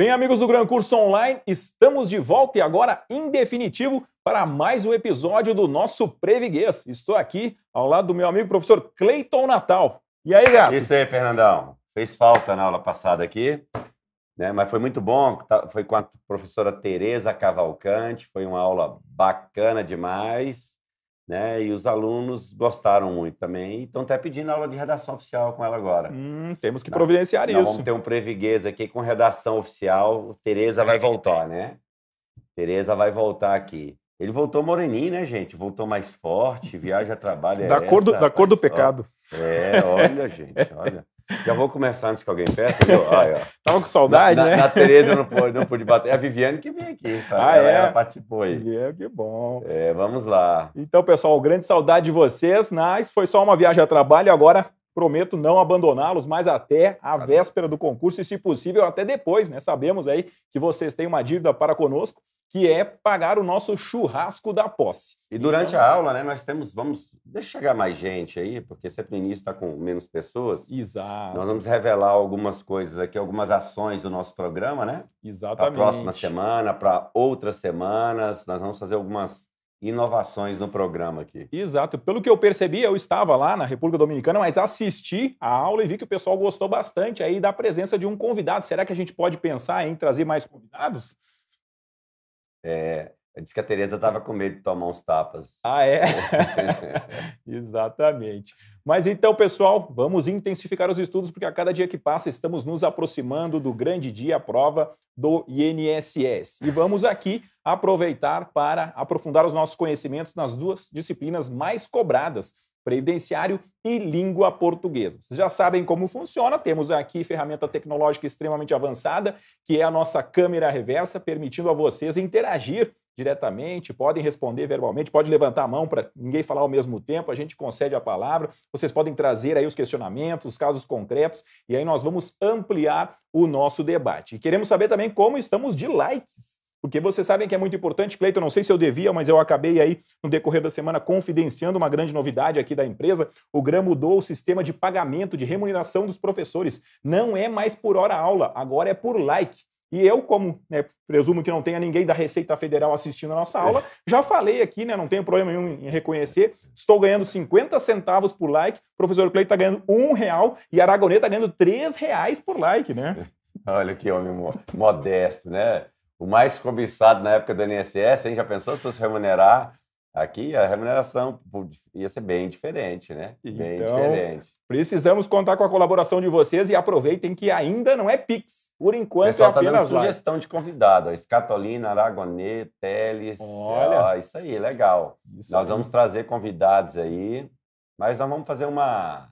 Bem, amigos do Gran Curso Online, estamos de volta e agora em definitivo para mais um episódio do nosso Previguês. Estou aqui ao lado do meu amigo professor Cleiton Natal. E aí, gato? Isso aí, Fernandão. Fez falta na aula passada aqui, né? mas foi muito bom. Tá? Foi com a professora Tereza Cavalcante, foi uma aula bacana demais né? E os alunos gostaram muito também. Estão até pedindo aula de redação oficial com ela agora. Hum, temos que providenciar isso. Nós vamos ter um previguês aqui com redação oficial. Tereza vai voltar, né? Tereza vai voltar aqui. Ele voltou moreninho, né, gente? Voltou mais forte, viaja, trabalha. Da, é cor, do, essa, da cor do pecado. É, olha, gente, olha. Já vou começar antes que alguém peça. Viu? Tava com saudade, na, né? Na, na Tereza não pude, não pude bater. É a Viviane que vem aqui. Tá? Ah, ela, é? ela participou aí. Viviane, que bom. É, vamos lá. Então, pessoal, grande saudade de vocês. Mas Foi só uma viagem a trabalho. Agora prometo não abandoná-los, mas até a véspera do concurso e, se possível, até depois, né? Sabemos aí que vocês têm uma dívida para conosco que é pagar o nosso churrasco da posse. E durante então, a aula, né, nós temos, vamos, deixa chegar mais gente aí, porque sempre o início está com menos pessoas. Exato. Nós vamos revelar algumas coisas aqui, algumas ações do nosso programa, né? Exatamente. Para a próxima semana, para outras semanas, nós vamos fazer algumas inovações no programa aqui. Exato. Pelo que eu percebi, eu estava lá na República Dominicana, mas assisti a aula e vi que o pessoal gostou bastante aí da presença de um convidado. Será que a gente pode pensar em trazer mais convidados? É, disse que a Tereza estava com medo de tomar uns tapas. Ah, é? Exatamente. Mas então, pessoal, vamos intensificar os estudos, porque a cada dia que passa estamos nos aproximando do grande dia a prova do INSS. E vamos aqui aproveitar para aprofundar os nossos conhecimentos nas duas disciplinas mais cobradas previdenciário e língua portuguesa. Vocês já sabem como funciona, temos aqui ferramenta tecnológica extremamente avançada, que é a nossa câmera reversa, permitindo a vocês interagir diretamente, podem responder verbalmente, pode levantar a mão para ninguém falar ao mesmo tempo, a gente concede a palavra, vocês podem trazer aí os questionamentos, os casos concretos, e aí nós vamos ampliar o nosso debate. E queremos saber também como estamos de likes. Porque vocês sabem que é muito importante, Cleiton, não sei se eu devia, mas eu acabei aí no decorrer da semana confidenciando uma grande novidade aqui da empresa. O GRAM mudou o sistema de pagamento de remuneração dos professores. Não é mais por hora aula, agora é por like. E eu, como né, presumo que não tenha ninguém da Receita Federal assistindo a nossa aula, já falei aqui, né, não tenho problema nenhum em reconhecer, estou ganhando 50 centavos por like, o professor Cleiton está ganhando um real e Aragonê Aragoneta está ganhando três reais por like, né? Olha que homem modesto, né? o mais cobiçado na época do INSS, hein? Já pensou se fosse remunerar? Aqui a remuneração ia ser bem diferente, né? Bem então, diferente. Precisamos contar com a colaboração de vocês e aproveitem que ainda não é Pix. Por enquanto Pessoal, é apenas tá sugestão de convidado. Ó, Escatolina, Aragonê, Teles. Olha. Ó, isso aí, legal. Isso nós aí. vamos trazer convidados aí, mas nós vamos fazer uma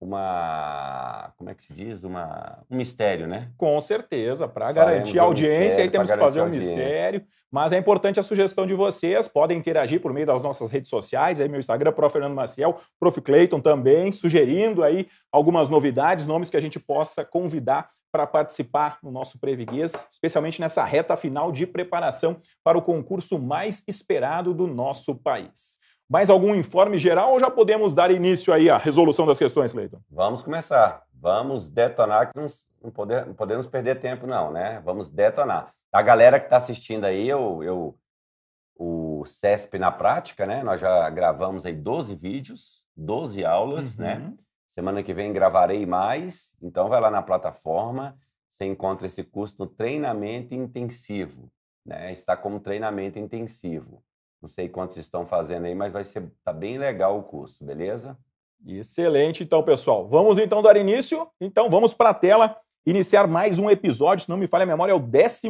uma como é que se diz uma um mistério né com certeza para garantir a audiência aí temos que fazer um mistério mas é importante a sugestão de vocês podem interagir por meio das nossas redes sociais aí meu Instagram Prof Fernando Maciel Prof Clayton também sugerindo aí algumas novidades nomes que a gente possa convidar para participar no nosso Previguês, especialmente nessa reta final de preparação para o concurso mais esperado do nosso país. Mais algum informe geral ou já podemos dar início aí à resolução das questões, Cleiton? Vamos começar. Vamos detonar, que não, não, não podemos perder tempo, não, né? Vamos detonar. A galera que está assistindo aí, eu, eu, o CESP na prática, né? Nós já gravamos aí 12 vídeos, 12 aulas, né? uhum. né? Semana que vem gravarei mais, então vai lá na plataforma, você encontra esse curso no treinamento intensivo, né? Está como treinamento intensivo. Não sei quantos estão fazendo aí, mas vai ser tá bem legal o curso, beleza? Excelente, então, pessoal. Vamos então dar início? Então vamos para a tela iniciar mais um episódio, se não me falha a memória, é o 12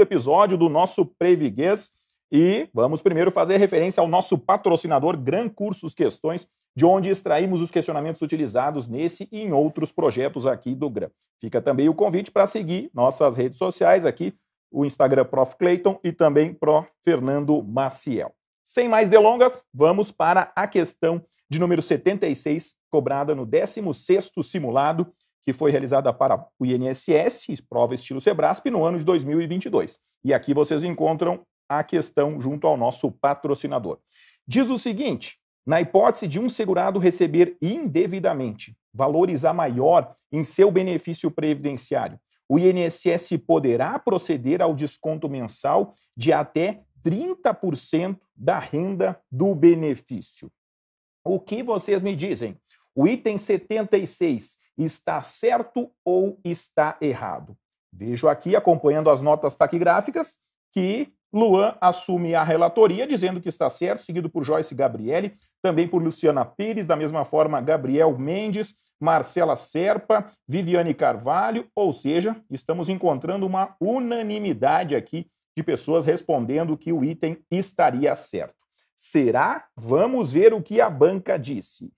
episódio do nosso Previguês. E vamos primeiro fazer referência ao nosso patrocinador Gran Cursos Questões, de onde extraímos os questionamentos utilizados nesse e em outros projetos aqui do Gran. Fica também o convite para seguir nossas redes sociais aqui, o Instagram Prof. Clayton e também Prof. Fernando Maciel. Sem mais delongas, vamos para a questão de número 76, cobrada no 16º simulado, que foi realizada para o INSS, prova estilo Sebrasp, no ano de 2022. E aqui vocês encontram a questão junto ao nosso patrocinador. Diz o seguinte, na hipótese de um segurado receber indevidamente valores a maior em seu benefício previdenciário, o INSS poderá proceder ao desconto mensal de até 30% da renda do benefício. O que vocês me dizem? O item 76 está certo ou está errado? Vejo aqui, acompanhando as notas taquigráficas, que Luan assume a relatoria, dizendo que está certo, seguido por Joyce Gabriele, também por Luciana Pires, da mesma forma Gabriel Mendes, Marcela Serpa, Viviane Carvalho, ou seja, estamos encontrando uma unanimidade aqui de pessoas respondendo que o item estaria certo. Será? Vamos ver o que a banca disse.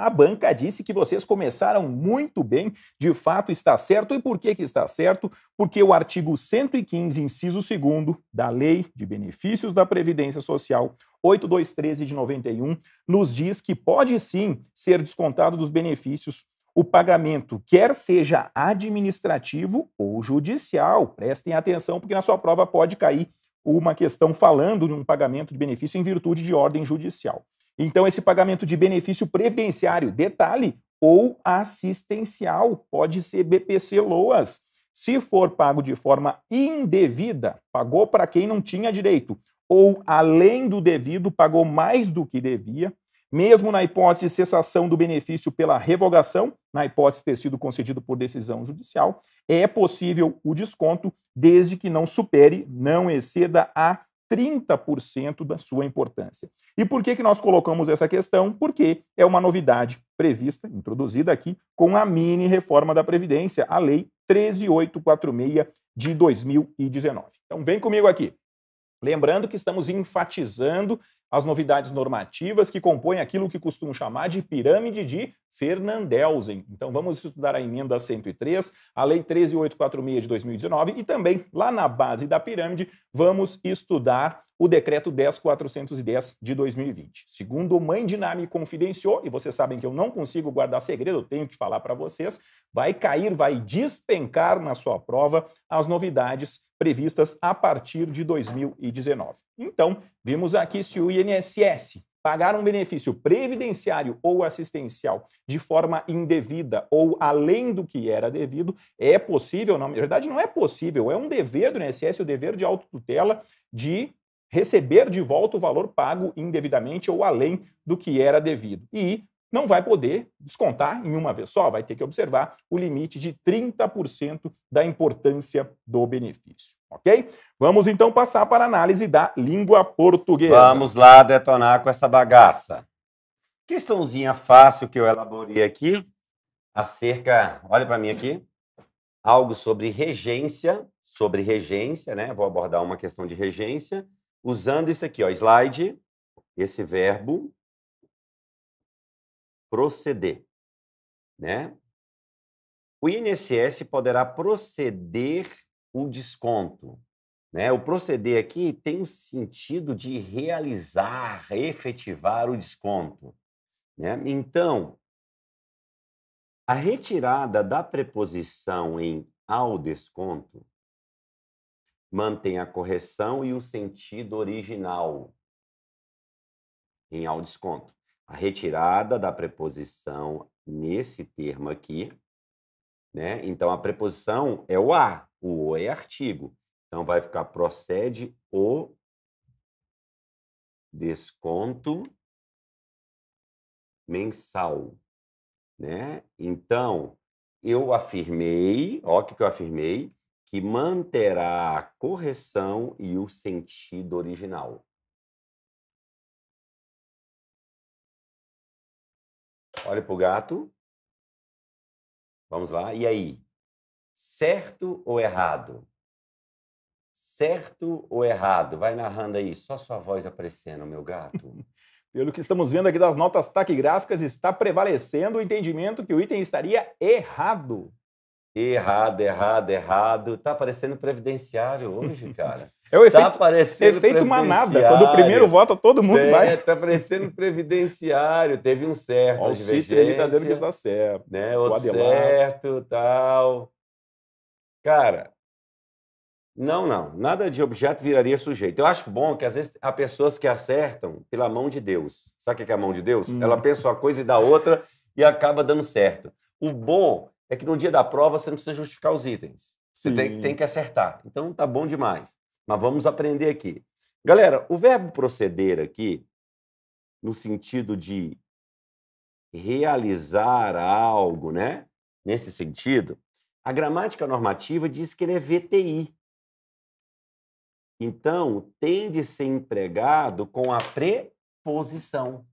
A banca disse que vocês começaram muito bem, de fato está certo. E por que, que está certo? Porque o artigo 115, inciso 2 da Lei de Benefícios da Previdência Social 8213 de 91 nos diz que pode sim ser descontado dos benefícios o pagamento, quer seja administrativo ou judicial. Prestem atenção, porque na sua prova pode cair uma questão falando de um pagamento de benefício em virtude de ordem judicial. Então, esse pagamento de benefício previdenciário, detalhe, ou assistencial, pode ser BPC Loas. Se for pago de forma indevida, pagou para quem não tinha direito, ou além do devido, pagou mais do que devia, mesmo na hipótese de cessação do benefício pela revogação, na hipótese de ter sido concedido por decisão judicial, é possível o desconto desde que não supere, não exceda a 30% da sua importância. E por que, que nós colocamos essa questão? Porque é uma novidade prevista, introduzida aqui, com a mini reforma da Previdência, a Lei 13846 de 2019. Então, vem comigo aqui. Lembrando que estamos enfatizando as novidades normativas que compõem aquilo que costumo chamar de pirâmide de Fernandelsen. Então vamos estudar a emenda 103, a lei 13846 de 2019 e também lá na base da pirâmide vamos estudar o decreto 10410 de 2020. Segundo Mãe Dinami confidenciou, e vocês sabem que eu não consigo guardar segredo, eu tenho que falar para vocês, vai cair, vai despencar na sua prova as novidades previstas a partir de 2019. Então, vimos aqui se o INSS pagar um benefício previdenciário ou assistencial de forma indevida ou além do que era devido, é possível, na verdade não é possível, é um dever do INSS, o dever de autotutela de receber de volta o valor pago indevidamente ou além do que era devido. E não vai poder descontar em uma vez só, vai ter que observar o limite de 30% da importância do benefício, ok? Vamos então passar para a análise da língua portuguesa. Vamos lá detonar com essa bagaça. Questãozinha fácil que eu elaborei aqui, acerca, olha para mim aqui, algo sobre regência, sobre regência, né? Vou abordar uma questão de regência usando isso aqui, ó, slide, esse verbo proceder, né? O INSS poderá proceder o desconto, né? O proceder aqui tem um sentido de realizar, efetivar o desconto, né? Então, a retirada da preposição em ao desconto mantém a correção e o sentido original em ao desconto. A retirada da preposição nesse termo aqui, né? Então a preposição é o a, o o é artigo. Então vai ficar procede o desconto mensal, né? Então eu afirmei, ó o que eu afirmei, que manterá a correção e o sentido original. Olha para o gato. Vamos lá. E aí? Certo ou errado? Certo ou errado? Vai narrando aí, só sua voz aparecendo, meu gato. Pelo que estamos vendo aqui das notas taquigráficas, está prevalecendo o entendimento que o item estaria errado. Errado, errado, errado. Tá parecendo previdenciário hoje, cara. É o tá efeito, tá efeito manada. Quando o primeiro vota, todo mundo é, vai. Tá parecendo previdenciário. Teve um certo, Ó, O Citri, ele tá dizendo que está dá certo. Né? Outro certo, tal. Cara, não, não. Nada de objeto viraria sujeito. Eu acho bom que, às vezes, há pessoas que acertam pela mão de Deus. Sabe o que é a mão de Deus? Hum. Ela pensa uma coisa e dá outra e acaba dando certo. O bom é que no dia da prova você não precisa justificar os itens. Você tem, tem, que acertar. Então tá bom demais. Mas vamos aprender aqui. Galera, o verbo proceder aqui, no sentido de realizar algo, né? Nesse sentido, a gramática normativa diz que ele é VTI. Então, tem de ser empregado com a preposição.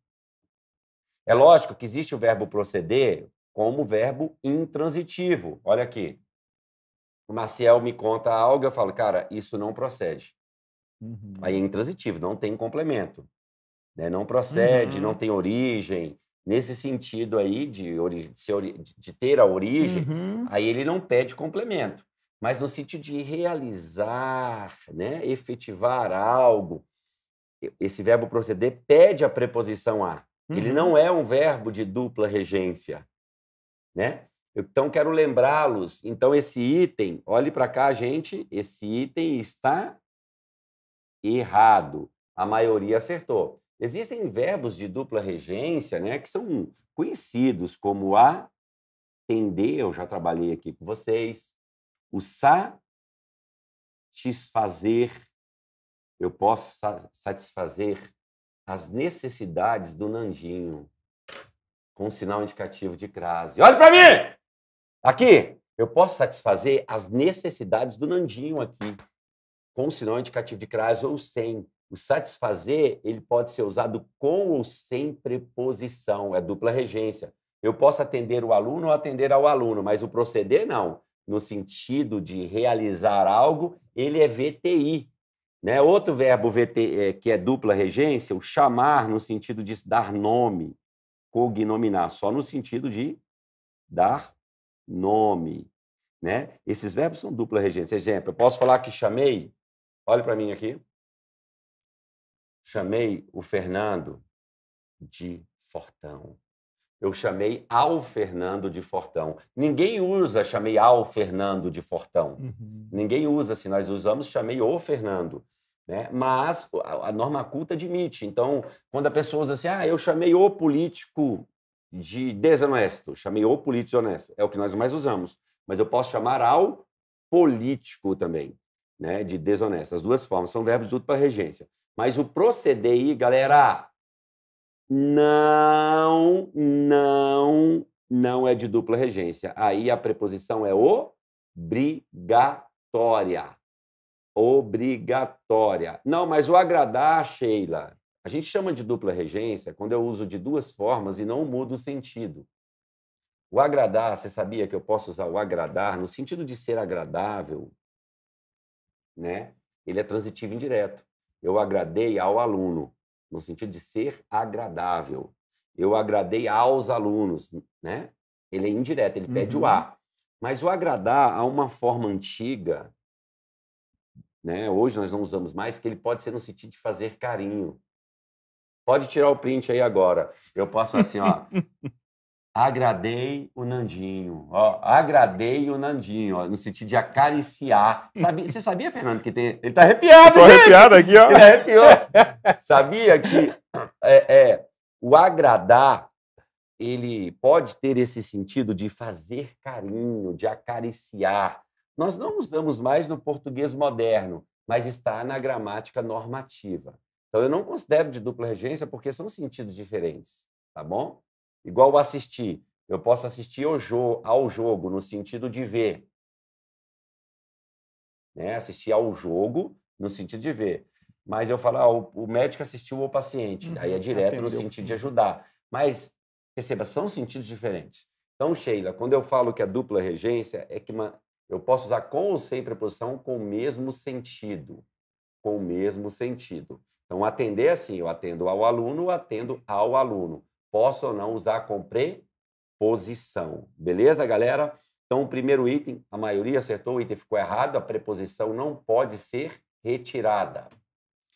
É lógico que existe o verbo proceder, como verbo intransitivo. Olha aqui. O Maciel me conta algo, eu falo, cara, isso não procede. Uhum. Aí é uhum. intransitivo, não tem complemento. Né? Não procede, uhum. não tem origem. Nesse sentido aí de, de, de ter a origem, uhum. aí ele não pede complemento. Mas no sentido de realizar, né? efetivar algo, esse verbo proceder pede a preposição a. Ele não uhum. é um verbo de dupla regência né? Então, quero lembrá-los. Então, esse item, olhe para cá, gente, esse item está errado. A maioria acertou. Existem verbos de dupla regência né, que são conhecidos como atender, eu já trabalhei aqui com vocês, o satisfazer, eu posso satisfazer as necessidades do Nandinho com um sinal indicativo de crase. Olha para mim! Aqui, eu posso satisfazer as necessidades do Nandinho aqui, com um sinal indicativo de crase ou sem. O satisfazer, ele pode ser usado com ou sem preposição, é dupla regência. Eu posso atender o aluno ou atender ao aluno, mas o proceder não. No sentido de realizar algo, ele é VTI. Né? Outro verbo VT, é, que é dupla regência, o chamar, no sentido de dar nome, cognominar, só no sentido de dar nome. Né? Esses verbos são dupla regência. Exemplo, eu posso falar que chamei, olha para mim aqui. Chamei o Fernando de Fortão. Eu chamei ao Fernando de Fortão. Ninguém usa chamei ao Fernando de Fortão. Uhum. Ninguém usa, se nós usamos chamei o Fernando. Né? Mas a, a norma culta admite. Então, quando a pessoa usa assim, ah, eu chamei o político de desonesto, chamei o político desonesto, é o que nós mais usamos. Mas eu posso chamar ao político também, né? de desonesto. As duas formas são verbos de dupla para regência. Mas o proceder aí, galera, não, não, não é de dupla regência. Aí a preposição é obrigatória obrigatória. Não, mas o agradar, Sheila. A gente chama de dupla regência quando eu uso de duas formas e não mudo o sentido. O agradar, você sabia que eu posso usar o agradar no sentido de ser agradável, né? Ele é transitivo indireto. Eu agradei ao aluno no sentido de ser agradável. Eu agradei aos alunos, né? Ele é indireto, ele uhum. pede o uhum. a. Mas o agradar a uma forma antiga né? Hoje nós não usamos mais, que ele pode ser no sentido de fazer carinho. Pode tirar o print aí agora. Eu posso assim, ó. agradei o Nandinho, ó, agradei o Nandinho, ó, no sentido de acariciar. Sabe, você sabia, Fernando, que tem... Ele tá arrepiado, Eu Tô arrepiado aqui, ó. Ele arrepiou. sabia que é, é, o agradar, ele pode ter esse sentido de fazer carinho, de acariciar, nós não usamos mais no português moderno, mas está na gramática normativa. Então, eu não considero de dupla regência porque são sentidos diferentes, tá bom? Igual assistir. Eu posso assistir ao, jo ao jogo no sentido de ver. Né? Assistir ao jogo no sentido de ver. Mas eu falo, ah, o, médico assistiu o paciente. Uhum, Aí é uhum. direto no sentido de uhum. ajudar. Mas, perceba, são sentidos diferentes. Então, Sheila, quando eu falo que a dupla regência é que uma, eu posso usar com ou sem preposição com o mesmo sentido. Com o mesmo sentido. Então, atender assim, eu atendo ao aluno, atendo ao aluno. Posso ou não usar com preposição. Beleza, galera? Então, o primeiro item, a maioria acertou, o item ficou errado, a preposição não pode ser retirada.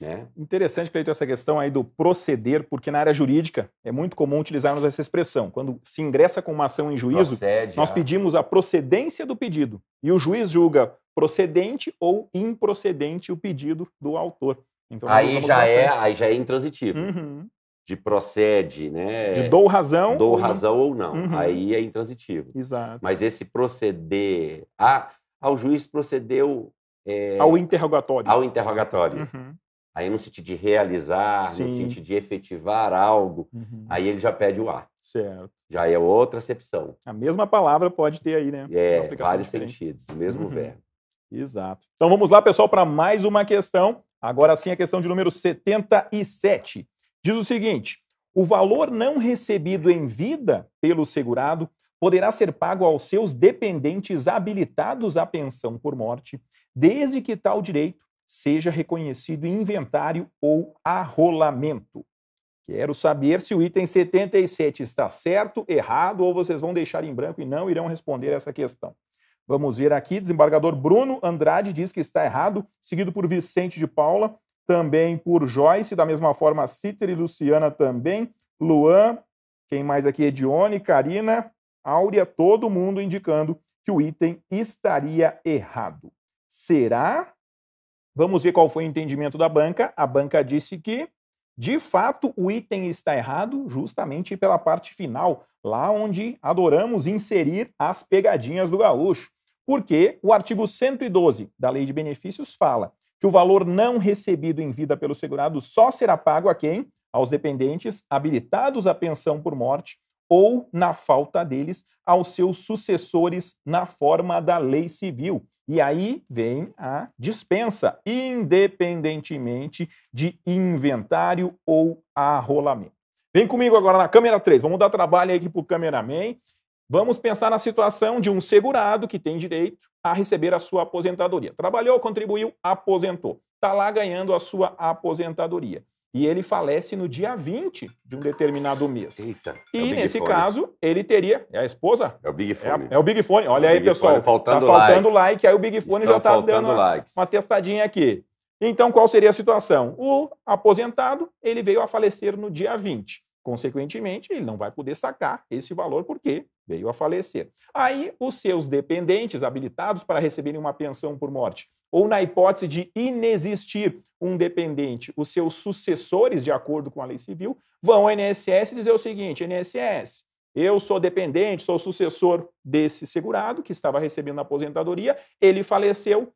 Né? Interessante, Cleiton, essa questão aí do proceder, porque na área jurídica é muito comum utilizarmos essa expressão. Quando se ingressa com uma ação em juízo, Procede, nós ah. pedimos a procedência do pedido e o juiz julga procedente ou improcedente o pedido do autor. Então, aí, já é, aí já é intransitivo. Uhum. De procede, né? De dou razão. Dou ou razão não. ou não. Uhum. Aí é intransitivo. Exato. Mas esse proceder. Ah, ao juiz procedeu. É, ao interrogatório. Ao interrogatório. Uhum. Aí no sentido de realizar, Sim. no sentido de efetivar algo, uhum. aí ele já pede o A. Certo. Já é outra acepção. A mesma palavra pode ter aí, né? É, vários diferente. sentidos, o mesmo uhum. verbo. Exato. Então vamos lá, pessoal, para mais uma questão. Agora sim, a questão de número 77. Diz o seguinte: o valor não recebido em vida pelo segurado poderá ser pago aos seus dependentes habilitados à pensão por morte, desde que tal direito seja reconhecido inventário ou arrolamento. Quero saber se o item 77 está certo, errado ou vocês vão deixar em branco e não irão responder essa questão. Vamos ver aqui, desembargador Bruno Andrade diz que está errado, seguido por Vicente de Paula, também por Joyce, da mesma forma Cíter e Luciana também, Luan, quem mais aqui? Edione, Karina, Áurea, todo mundo indicando que o item estaria errado. Será Vamos ver qual foi o entendimento da banca. A banca disse que, de fato, o item está errado, justamente pela parte final, lá onde adoramos inserir as pegadinhas do gaúcho. Porque o artigo 112 da Lei de Benefícios fala que o valor não recebido em vida pelo segurado só será pago a quem? Aos dependentes habilitados à pensão por morte ou, na falta deles, aos seus sucessores na forma da lei civil. E aí vem a dispensa, independentemente de inventário ou arrolamento. Vem comigo agora na câmera 3. Vamos dar trabalho aqui para o cameraman. Vamos pensar na situação de um segurado que tem direito a receber a sua aposentadoria. Trabalhou, contribuiu, aposentou. Está lá ganhando a sua aposentadoria e ele falece no dia 20 de um determinado mês. Eita, é e é nesse Fone. caso, ele teria. É a esposa? É o Big é Fone. É, é o Big Fone. Olha é aí, pessoal. Fone faltando tá faltando like. like. Aí o Big Fone Estão já tá dando uma, likes. uma testadinha aqui. Então, qual seria a situação? O aposentado, ele veio a falecer no dia 20. Consequentemente, ele não vai poder sacar esse valor porque veio a falecer. Aí, os seus dependentes habilitados para receberem uma pensão por morte ou na hipótese de inexistir um dependente, os seus sucessores, de acordo com a lei civil, vão ao INSS dizer o seguinte: INSS, eu sou dependente, sou sucessor desse segurado que estava recebendo a aposentadoria, ele faleceu,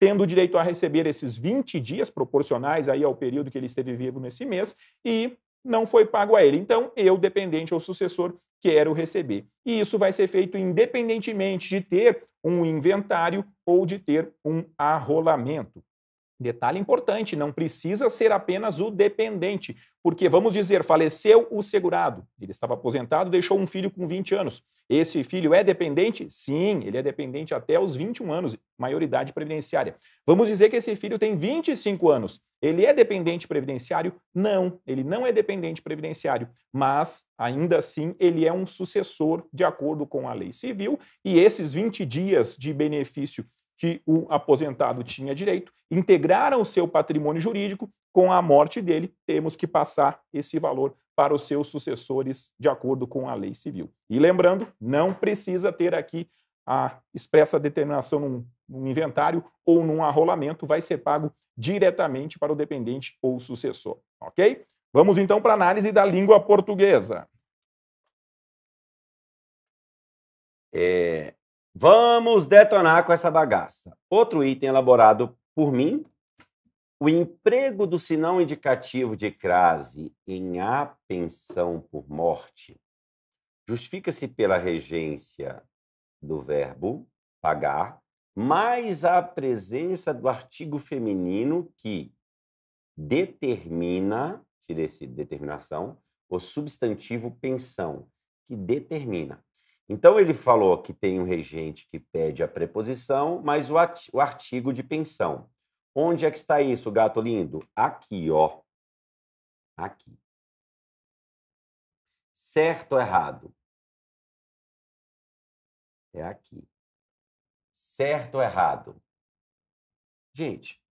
tendo direito a receber esses 20 dias proporcionais aí ao período que ele esteve vivo nesse mês e não foi pago a ele. Então, eu, dependente ou sucessor, quero receber. E isso vai ser feito independentemente de ter um inventário ou de ter um arrolamento. Detalhe importante, não precisa ser apenas o dependente, porque vamos dizer, faleceu o segurado, ele estava aposentado, deixou um filho com 20 anos. Esse filho é dependente? Sim, ele é dependente até os 21 anos, maioridade previdenciária. Vamos dizer que esse filho tem 25 anos. Ele é dependente previdenciário? Não, ele não é dependente previdenciário, mas ainda assim ele é um sucessor de acordo com a lei civil e esses 20 dias de benefício que o aposentado tinha direito, integraram o seu patrimônio jurídico, com a morte dele, temos que passar esse valor para os seus sucessores de acordo com a lei civil. E lembrando, não precisa ter aqui a expressa determinação num, num inventário ou num arrolamento, vai ser pago diretamente para o dependente ou sucessor, ok? Vamos então para a análise da língua portuguesa. É, Vamos detonar com essa bagaça. Outro item elaborado por mim, o emprego do sinal indicativo de crase em a pensão por morte justifica-se pela regência do verbo pagar, mais a presença do artigo feminino que determina, tire-se determinação, o substantivo pensão, que determina então, ele falou que tem um regente que pede a preposição, mas o artigo de pensão. Onde é que está isso, gato lindo? Aqui, ó. Aqui. Certo ou errado? É aqui. Certo ou errado? Gente,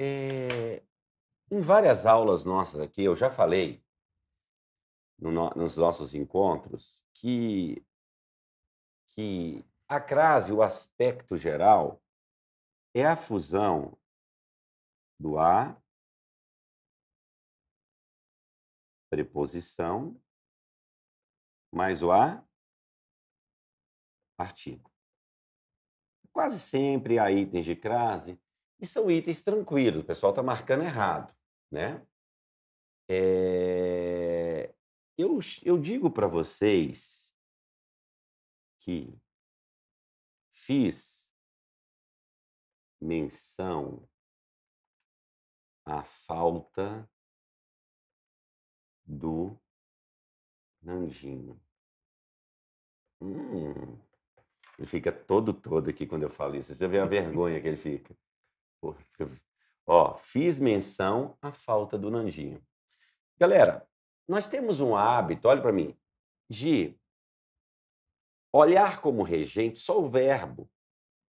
é... em várias aulas nossas aqui, eu já falei no, nos nossos encontros que, que a crase, o aspecto geral, é a fusão do a, preposição, mais o a, artigo. Quase sempre há itens de crase e são itens tranquilos, o pessoal está marcando errado, né? É eu, eu digo para vocês que fiz menção à falta do Nandinho. Hum. Ele fica todo todo aqui quando eu falo isso. Você vê a vergonha que ele fica. Porra, Ó, fiz menção à falta do Nandinho. Galera, nós temos um hábito, olha para mim, de olhar como regente só o verbo.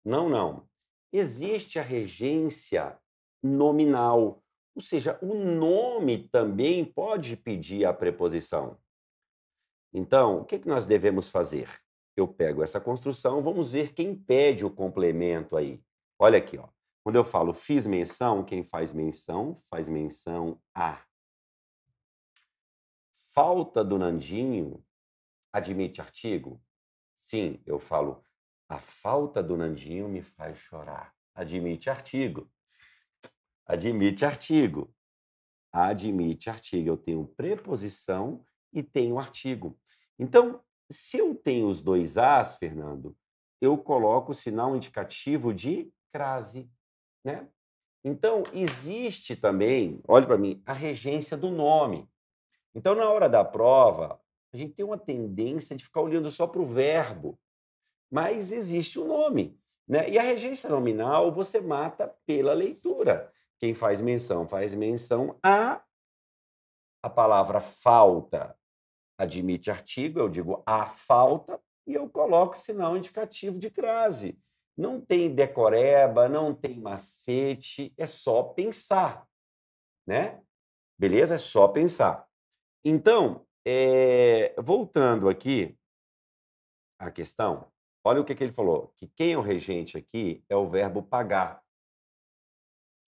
Não, não. Existe a regência nominal, ou seja, o nome também pode pedir a preposição. Então, o que, é que nós devemos fazer? Eu pego essa construção, vamos ver quem pede o complemento aí. Olha aqui, ó. Quando eu falo fiz menção, quem faz menção faz menção a falta do Nandinho admite artigo? Sim, eu falo, a falta do Nandinho me faz chorar. Admite artigo. Admite artigo. Admite artigo. Eu tenho preposição e tenho artigo. Então, se eu tenho os dois As, Fernando, eu coloco o sinal indicativo de crase, né? Então, existe também, olha para mim, a regência do nome. Então, na hora da prova, a gente tem uma tendência de ficar olhando só para o verbo, mas existe o um nome. Né? E a regência nominal você mata pela leitura. Quem faz menção faz menção a. A palavra falta admite artigo, eu digo a falta, e eu coloco sinal indicativo de crase. Não tem decoreba, não tem macete, é só pensar. Né? Beleza? É só pensar. Então, é, voltando aqui à questão, olha o que, que ele falou: que quem é o regente aqui é o verbo pagar.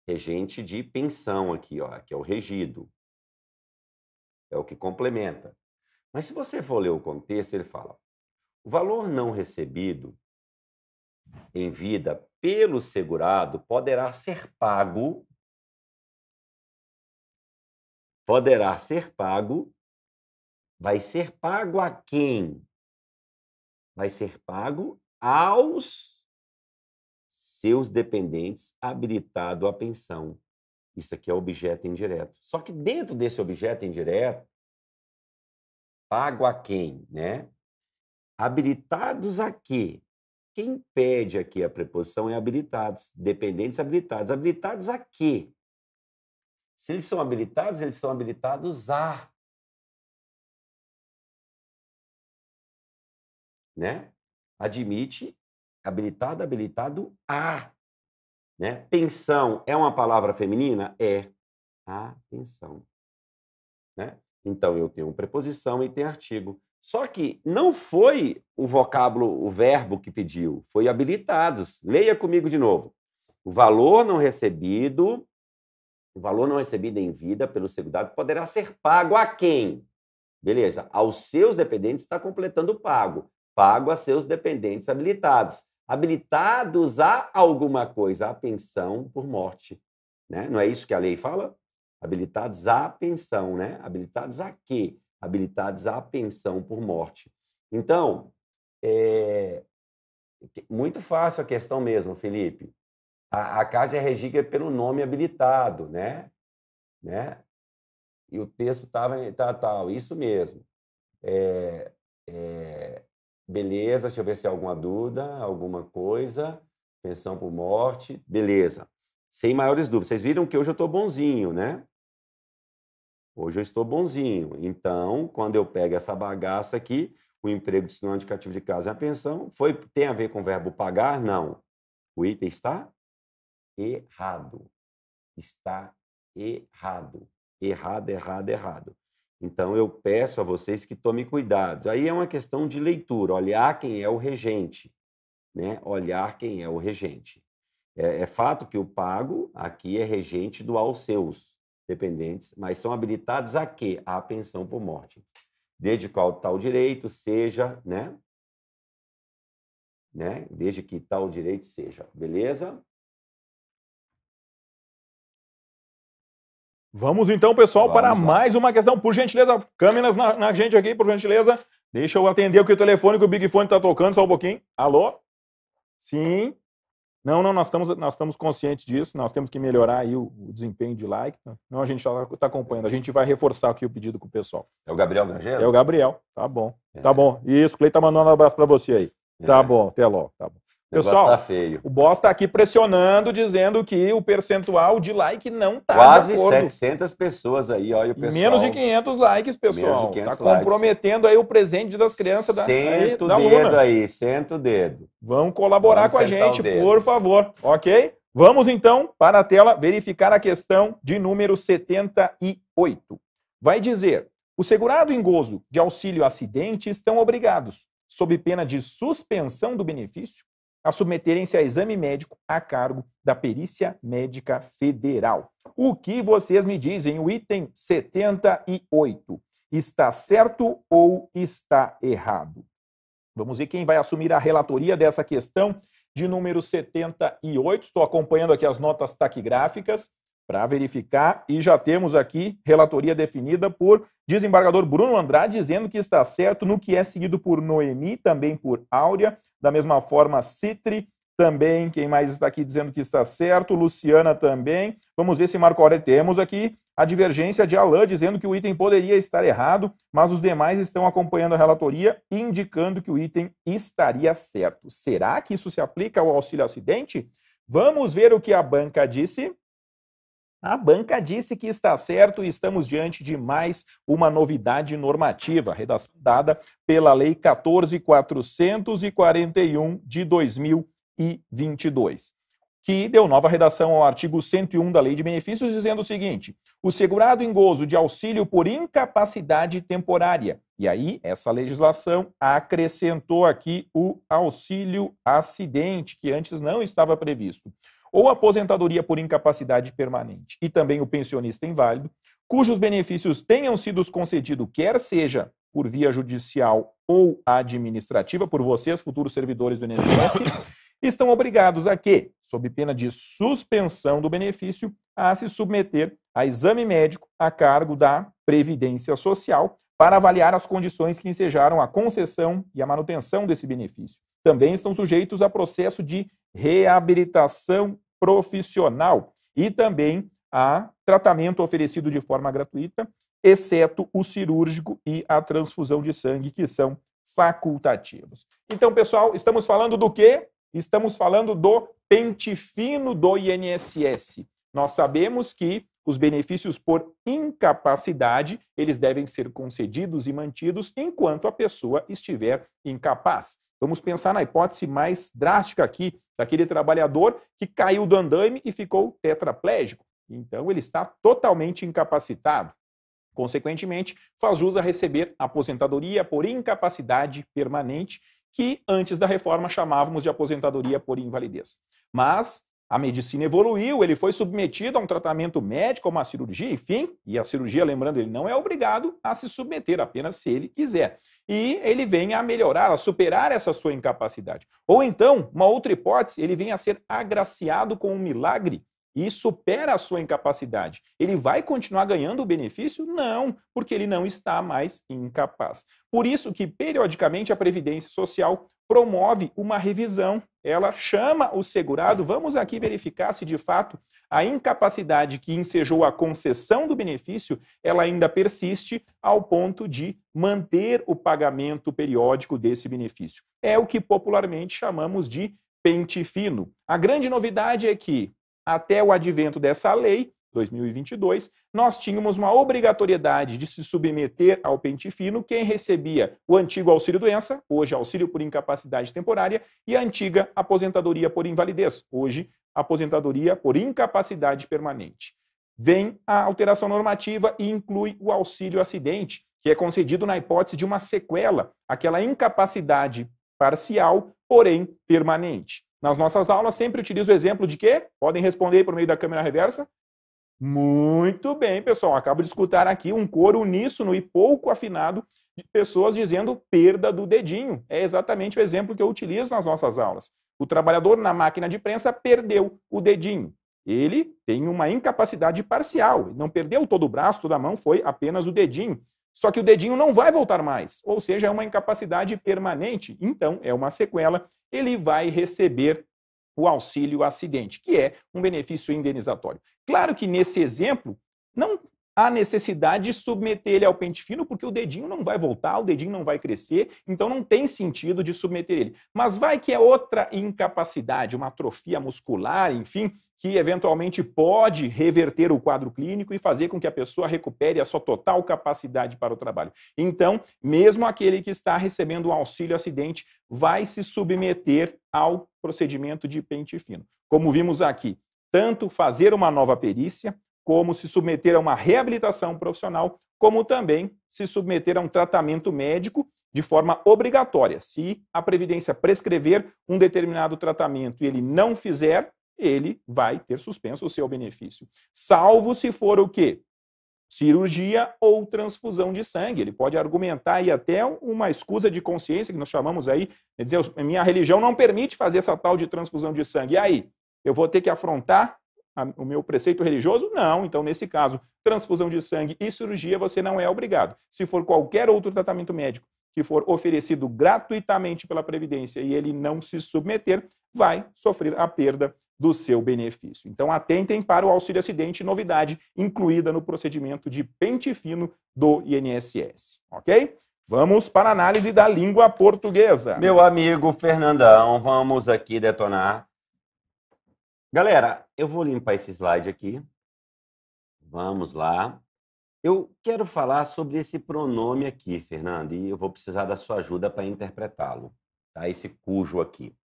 Regente de pensão aqui, ó, que é o regido. É o que complementa. Mas se você for ler o contexto, ele fala: o valor não recebido em vida pelo segurado poderá ser pago poderá ser pago. Vai ser pago a quem? Vai ser pago aos seus dependentes habilitado à pensão. Isso aqui é objeto indireto. Só que dentro desse objeto indireto, pago a quem, né? Habilitados a quê? Quem pede aqui a preposição é habilitados, dependentes habilitados. Habilitados a quê? Se eles são habilitados, eles são habilitados a. Né? Admite, habilitado, habilitado a. Né? Pensão é uma palavra feminina? É. A pensão. Né? Então, eu tenho preposição e tenho artigo. Só que não foi o vocábulo, o verbo que pediu, foi habilitados. Leia comigo de novo. O valor não recebido o valor não recebido em vida pelo segurado poderá ser pago a quem? Beleza, aos seus dependentes está completando o pago. Pago a seus dependentes habilitados. Habilitados a alguma coisa, a pensão por morte. Né? Não é isso que a lei fala? Habilitados à pensão, né? Habilitados a quê? Habilitados à pensão por morte. Então, é... muito fácil a questão mesmo, Felipe. A, a casa é regida pelo nome habilitado, né? né? E o texto estava tá, tal, tá, isso mesmo. É, é, beleza, deixa eu ver se há é alguma dúvida, alguma coisa. Pensão por morte, beleza. Sem maiores dúvidas. Vocês viram que hoje eu estou bonzinho, né? Hoje eu estou bonzinho. Então, quando eu pego essa bagaça aqui, o emprego de sinônimo de cativo de casa é a pensão. Foi, tem a ver com o verbo pagar? Não. O item está errado. Está errado. Errado, errado, errado. Então eu peço a vocês que tomem cuidado. Aí é uma questão de leitura, olhar quem é o regente, né? Olhar quem é o regente. É, é fato que o pago aqui é regente do aos seus dependentes, mas são habilitados a quê? A pensão por morte. Desde qual tal direito seja, né? né? Desde que tal direito seja, beleza? Vamos então, pessoal, Vamos para lá. mais uma questão. Por gentileza, câmeras na, na, gente aqui, por gentileza. Deixa eu atender o que o telefone que o Big Fone está tocando, só um pouquinho. Alô? Sim. Não, não, nós estamos, nós estamos conscientes disso. Nós temos que melhorar aí o, o desempenho de like. Tá? Não, a gente está tá acompanhando. A gente vai reforçar aqui o pedido com o pessoal. É o Gabriel Grangeiro? É o Gabriel. Tá bom. Tá é. Tá bom. Isso, o Cleiton está mandando um abraço para você aí. É. Tá bom, até logo. Tá bom. Pessoal, o, tá feio. o Boss está aqui pressionando, dizendo que o percentual de like não está Quase 700 pessoas aí, olha o pessoal. Menos de 500 likes, pessoal. Está comprometendo aí o presente das crianças da Senta o dedo aí, senta o dedo. Vão colaborar Vamos com a gente, por favor, ok? Vamos então para a tela verificar a questão de número 78. Vai dizer, o segurado em gozo de auxílio acidente estão obrigados, sob pena de suspensão do benefício, a submeterem-se a exame médico a cargo da Perícia Médica Federal. O que vocês me dizem? O item 78. Está certo ou está errado? Vamos ver quem vai assumir a relatoria dessa questão de número 78. Estou acompanhando aqui as notas taquigráficas para verificar e já temos aqui relatoria definida por desembargador Bruno Andrade dizendo que está certo no que é seguido por Noemi, também por Áurea da mesma forma, Citri também, quem mais está aqui dizendo que está certo, Luciana também. Vamos ver se Marco Aurélio temos aqui a divergência de Alain dizendo que o item poderia estar errado, mas os demais estão acompanhando a relatoria indicando que o item estaria certo. Será que isso se aplica ao auxílio acidente? Vamos ver o que a banca disse. A banca disse que está certo e estamos diante de mais uma novidade normativa, redação dada pela Lei 14441 de 2022, que deu nova redação ao artigo 101 da Lei de Benefícios, dizendo o seguinte: o segurado em gozo de auxílio por incapacidade temporária. E aí, essa legislação acrescentou aqui o auxílio acidente, que antes não estava previsto ou aposentadoria por incapacidade permanente e também o pensionista inválido, cujos benefícios tenham sido concedidos, quer seja por via judicial ou administrativa, por vocês, futuros servidores do INSS, estão obrigados a que, sob pena de suspensão do benefício, a se submeter a exame médico a cargo da Previdência Social para avaliar as condições que ensejaram a concessão e a manutenção desse benefício, também estão sujeitos a processo de reabilitação profissional e também a tratamento oferecido de forma gratuita, exceto o cirúrgico e a transfusão de sangue, que são facultativos. Então, pessoal, estamos falando do quê? Estamos falando do pente fino do INSS. Nós sabemos que os benefícios por incapacidade, eles devem ser concedidos e mantidos enquanto a pessoa estiver incapaz. Vamos pensar na hipótese mais drástica aqui, daquele trabalhador que caiu do andaime e ficou tetraplégico. Então, ele está totalmente incapacitado. Consequentemente, faz uso a receber aposentadoria por incapacidade permanente, que antes da reforma chamávamos de aposentadoria por invalidez. Mas a medicina evoluiu, ele foi submetido a um tratamento médico, a uma cirurgia, enfim, e a cirurgia, lembrando, ele não é obrigado a se submeter, apenas se ele quiser. E ele vem a melhorar, a superar essa sua incapacidade. Ou então, uma outra hipótese, ele vem a ser agraciado com um milagre e supera a sua incapacidade. Ele vai continuar ganhando o benefício? Não, porque ele não está mais incapaz. Por isso que periodicamente a previdência social promove uma revisão. Ela chama o segurado, vamos aqui verificar se de fato a incapacidade que ensejou a concessão do benefício, ela ainda persiste ao ponto de manter o pagamento periódico desse benefício. É o que popularmente chamamos de pente fino. A grande novidade é que até o advento dessa lei, 2022, nós tínhamos uma obrigatoriedade de se submeter ao pente fino quem recebia o antigo auxílio-doença, hoje auxílio por incapacidade temporária, e a antiga aposentadoria por invalidez, hoje aposentadoria por incapacidade permanente. Vem a alteração normativa e inclui o auxílio-acidente, que é concedido na hipótese de uma sequela, aquela incapacidade parcial, porém permanente. Nas nossas aulas, sempre utilizo o exemplo de quê? Podem responder por meio da câmera reversa. Muito bem, pessoal. Acabo de escutar aqui um coro uníssono e pouco afinado de pessoas dizendo perda do dedinho. É exatamente o exemplo que eu utilizo nas nossas aulas. O trabalhador na máquina de prensa perdeu o dedinho. Ele tem uma incapacidade parcial, não perdeu todo o braço, toda a mão, foi apenas o dedinho. Só que o dedinho não vai voltar mais, ou seja, é uma incapacidade permanente, então é uma sequela. Ele vai receber o auxílio acidente, que é um benefício indenizatório. Claro que nesse exemplo não a necessidade de submeter ele ao pente fino, porque o dedinho não vai voltar, o dedinho não vai crescer, então não tem sentido de submeter ele. Mas vai que é outra incapacidade, uma atrofia muscular, enfim, que eventualmente pode reverter o quadro clínico e fazer com que a pessoa recupere a sua total capacidade para o trabalho. Então, mesmo aquele que está recebendo um auxílio acidente vai se submeter ao procedimento de pente fino. Como vimos aqui, tanto fazer uma nova perícia, como se submeter a uma reabilitação profissional, como também se submeter a um tratamento médico de forma obrigatória. Se a Previdência prescrever um determinado tratamento e ele não fizer, ele vai ter suspenso o seu benefício. Salvo se for o quê? Cirurgia ou transfusão de sangue. Ele pode argumentar aí até uma escusa de consciência, que nós chamamos aí, dizer, minha religião não permite fazer essa tal de transfusão de sangue. E aí? Eu vou ter que afrontar a, o meu preceito religioso? Não. Então, nesse caso, transfusão de sangue e cirurgia, você não é obrigado. Se for qualquer outro tratamento médico que for oferecido gratuitamente pela Previdência e ele não se submeter, vai sofrer a perda do seu benefício. Então, atentem para o auxílio acidente, novidade incluída no procedimento de pente fino do INSS, ok? Vamos para a análise da língua portuguesa. Meu amigo Fernandão, vamos aqui detonar Galera, eu vou limpar esse slide aqui. Vamos lá. Eu quero falar sobre esse pronome aqui, Fernando, e eu vou precisar da sua ajuda para interpretá-lo, tá? Esse cujo aqui.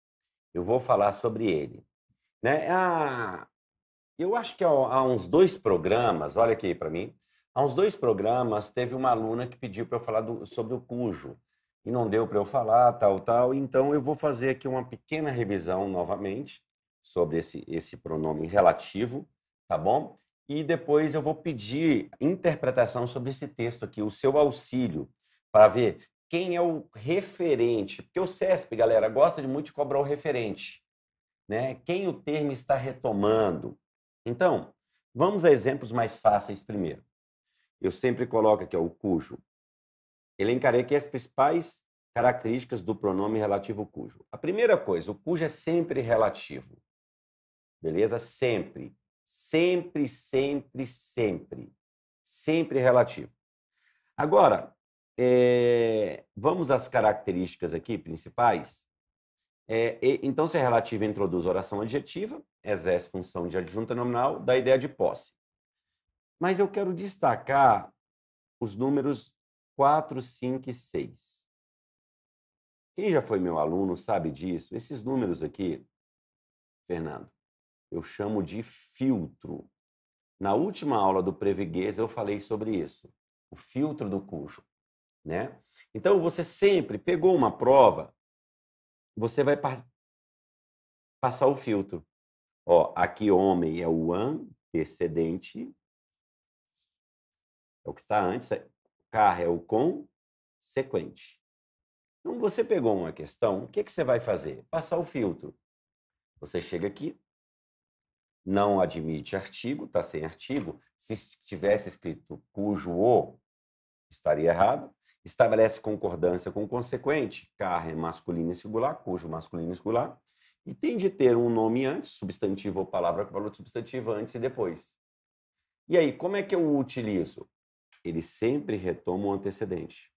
Eu vou falar sobre ele. Né? Ah, eu acho que há uns dois programas, olha aqui para mim, há uns dois programas teve uma aluna que pediu para eu falar do, sobre o cujo e não deu para eu falar, tal, tal. Então eu vou fazer aqui uma pequena revisão novamente sobre esse, esse pronome relativo, tá bom? E depois eu vou pedir interpretação sobre esse texto aqui, o seu auxílio, para ver quem é o referente. Porque o CESP, galera, gosta de muito de cobrar o referente. Né? Quem o termo está retomando. Então, vamos a exemplos mais fáceis primeiro. Eu sempre coloco aqui ó, o cujo. Elencarei aqui as principais características do pronome relativo cujo. A primeira coisa, o cujo é sempre relativo. Beleza? Sempre. Sempre, sempre, sempre. Sempre relativo. Agora, é, vamos às características aqui principais. É, e, então, se é relativo, introduz oração adjetiva, exerce função de adjunta nominal da ideia de posse. Mas eu quero destacar os números 4, 5 e 6. Quem já foi meu aluno sabe disso. Esses números aqui, Fernando, eu chamo de filtro. Na última aula do Previguês eu falei sobre isso, o filtro do cujo, né? Então você sempre pegou uma prova, você vai pa passar o filtro. Ó, aqui homem é o antecedente, é o que está antes, é, carro é o consequente. Então você pegou uma questão, o que, que você vai fazer? Passar o filtro. Você chega aqui, não admite artigo, está sem artigo. Se tivesse escrito cujo o, estaria errado. Estabelece concordância com o consequente, Carre masculino e singular, cujo masculino e singular. E tem de ter um nome antes, substantivo ou palavra com valor substantivo antes e depois. E aí, como é que eu o utilizo? Ele sempre retoma o antecedente.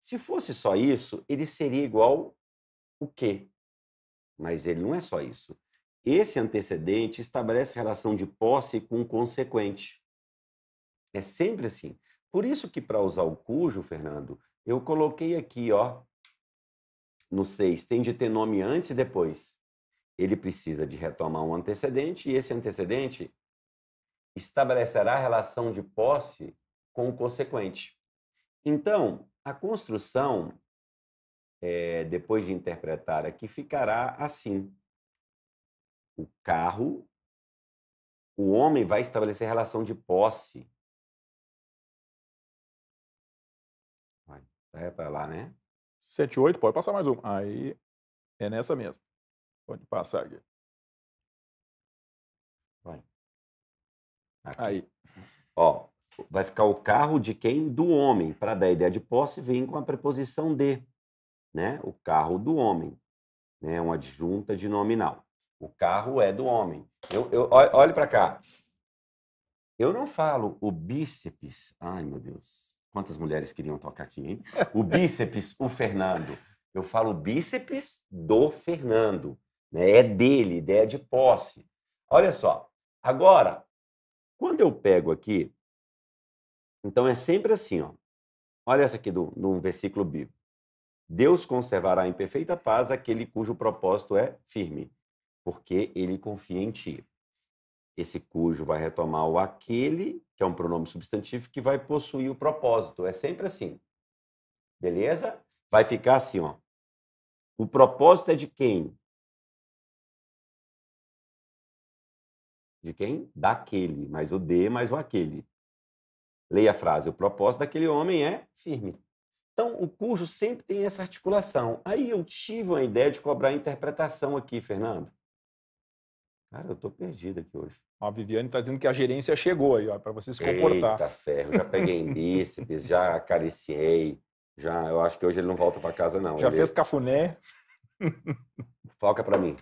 Se fosse só isso, ele seria igual o quê? Mas ele não é só isso. Esse antecedente estabelece relação de posse com o consequente. É sempre assim. Por isso que para usar o cujo, Fernando, eu coloquei aqui, ó, no 6, tem de ter nome antes e depois. Ele precisa de retomar um antecedente e esse antecedente estabelecerá relação de posse com o consequente. Então, a construção, é, depois de interpretar aqui, ficará assim o carro, o homem vai estabelecer relação de posse. Vai, é para lá, né? 7, 8, pode passar mais um. Aí é nessa mesmo. Pode passar aqui. Vai. Aqui. Aí. Ó, vai ficar o carro de quem? Do homem. Para dar a ideia de posse, vem com a preposição de. Né? O carro do homem. Né? Uma adjunta de nominal. O carro é do homem. Eu, eu olhe para cá. Eu não falo o bíceps. Ai, meu Deus. Quantas mulheres queriam tocar aqui, hein? O bíceps, o Fernando. Eu falo o bíceps do Fernando. Né? É dele, ideia de posse. Olha só. Agora, quando eu pego aqui, então é sempre assim, ó. Olha essa aqui do, do versículo bíblico. Deus conservará em perfeita paz aquele cujo propósito é firme porque ele confia em ti. Esse cujo vai retomar o aquele, que é um pronome substantivo, que vai possuir o propósito. É sempre assim. Beleza? Vai ficar assim, ó. O propósito é de quem? De quem? Daquele. Mas o de, mais o aquele. Leia a frase. O propósito daquele homem é firme. Então, o cujo sempre tem essa articulação. Aí eu tive uma ideia de cobrar interpretação aqui, Fernando. Cara, eu tô perdido aqui hoje. a Viviane tá dizendo que a gerência chegou aí, ó, para você se comportar. Eita ferro, já peguei bíceps, já acariciei, já, eu acho que hoje ele não volta para casa não. Já ele... fez cafuné. Foca para mim.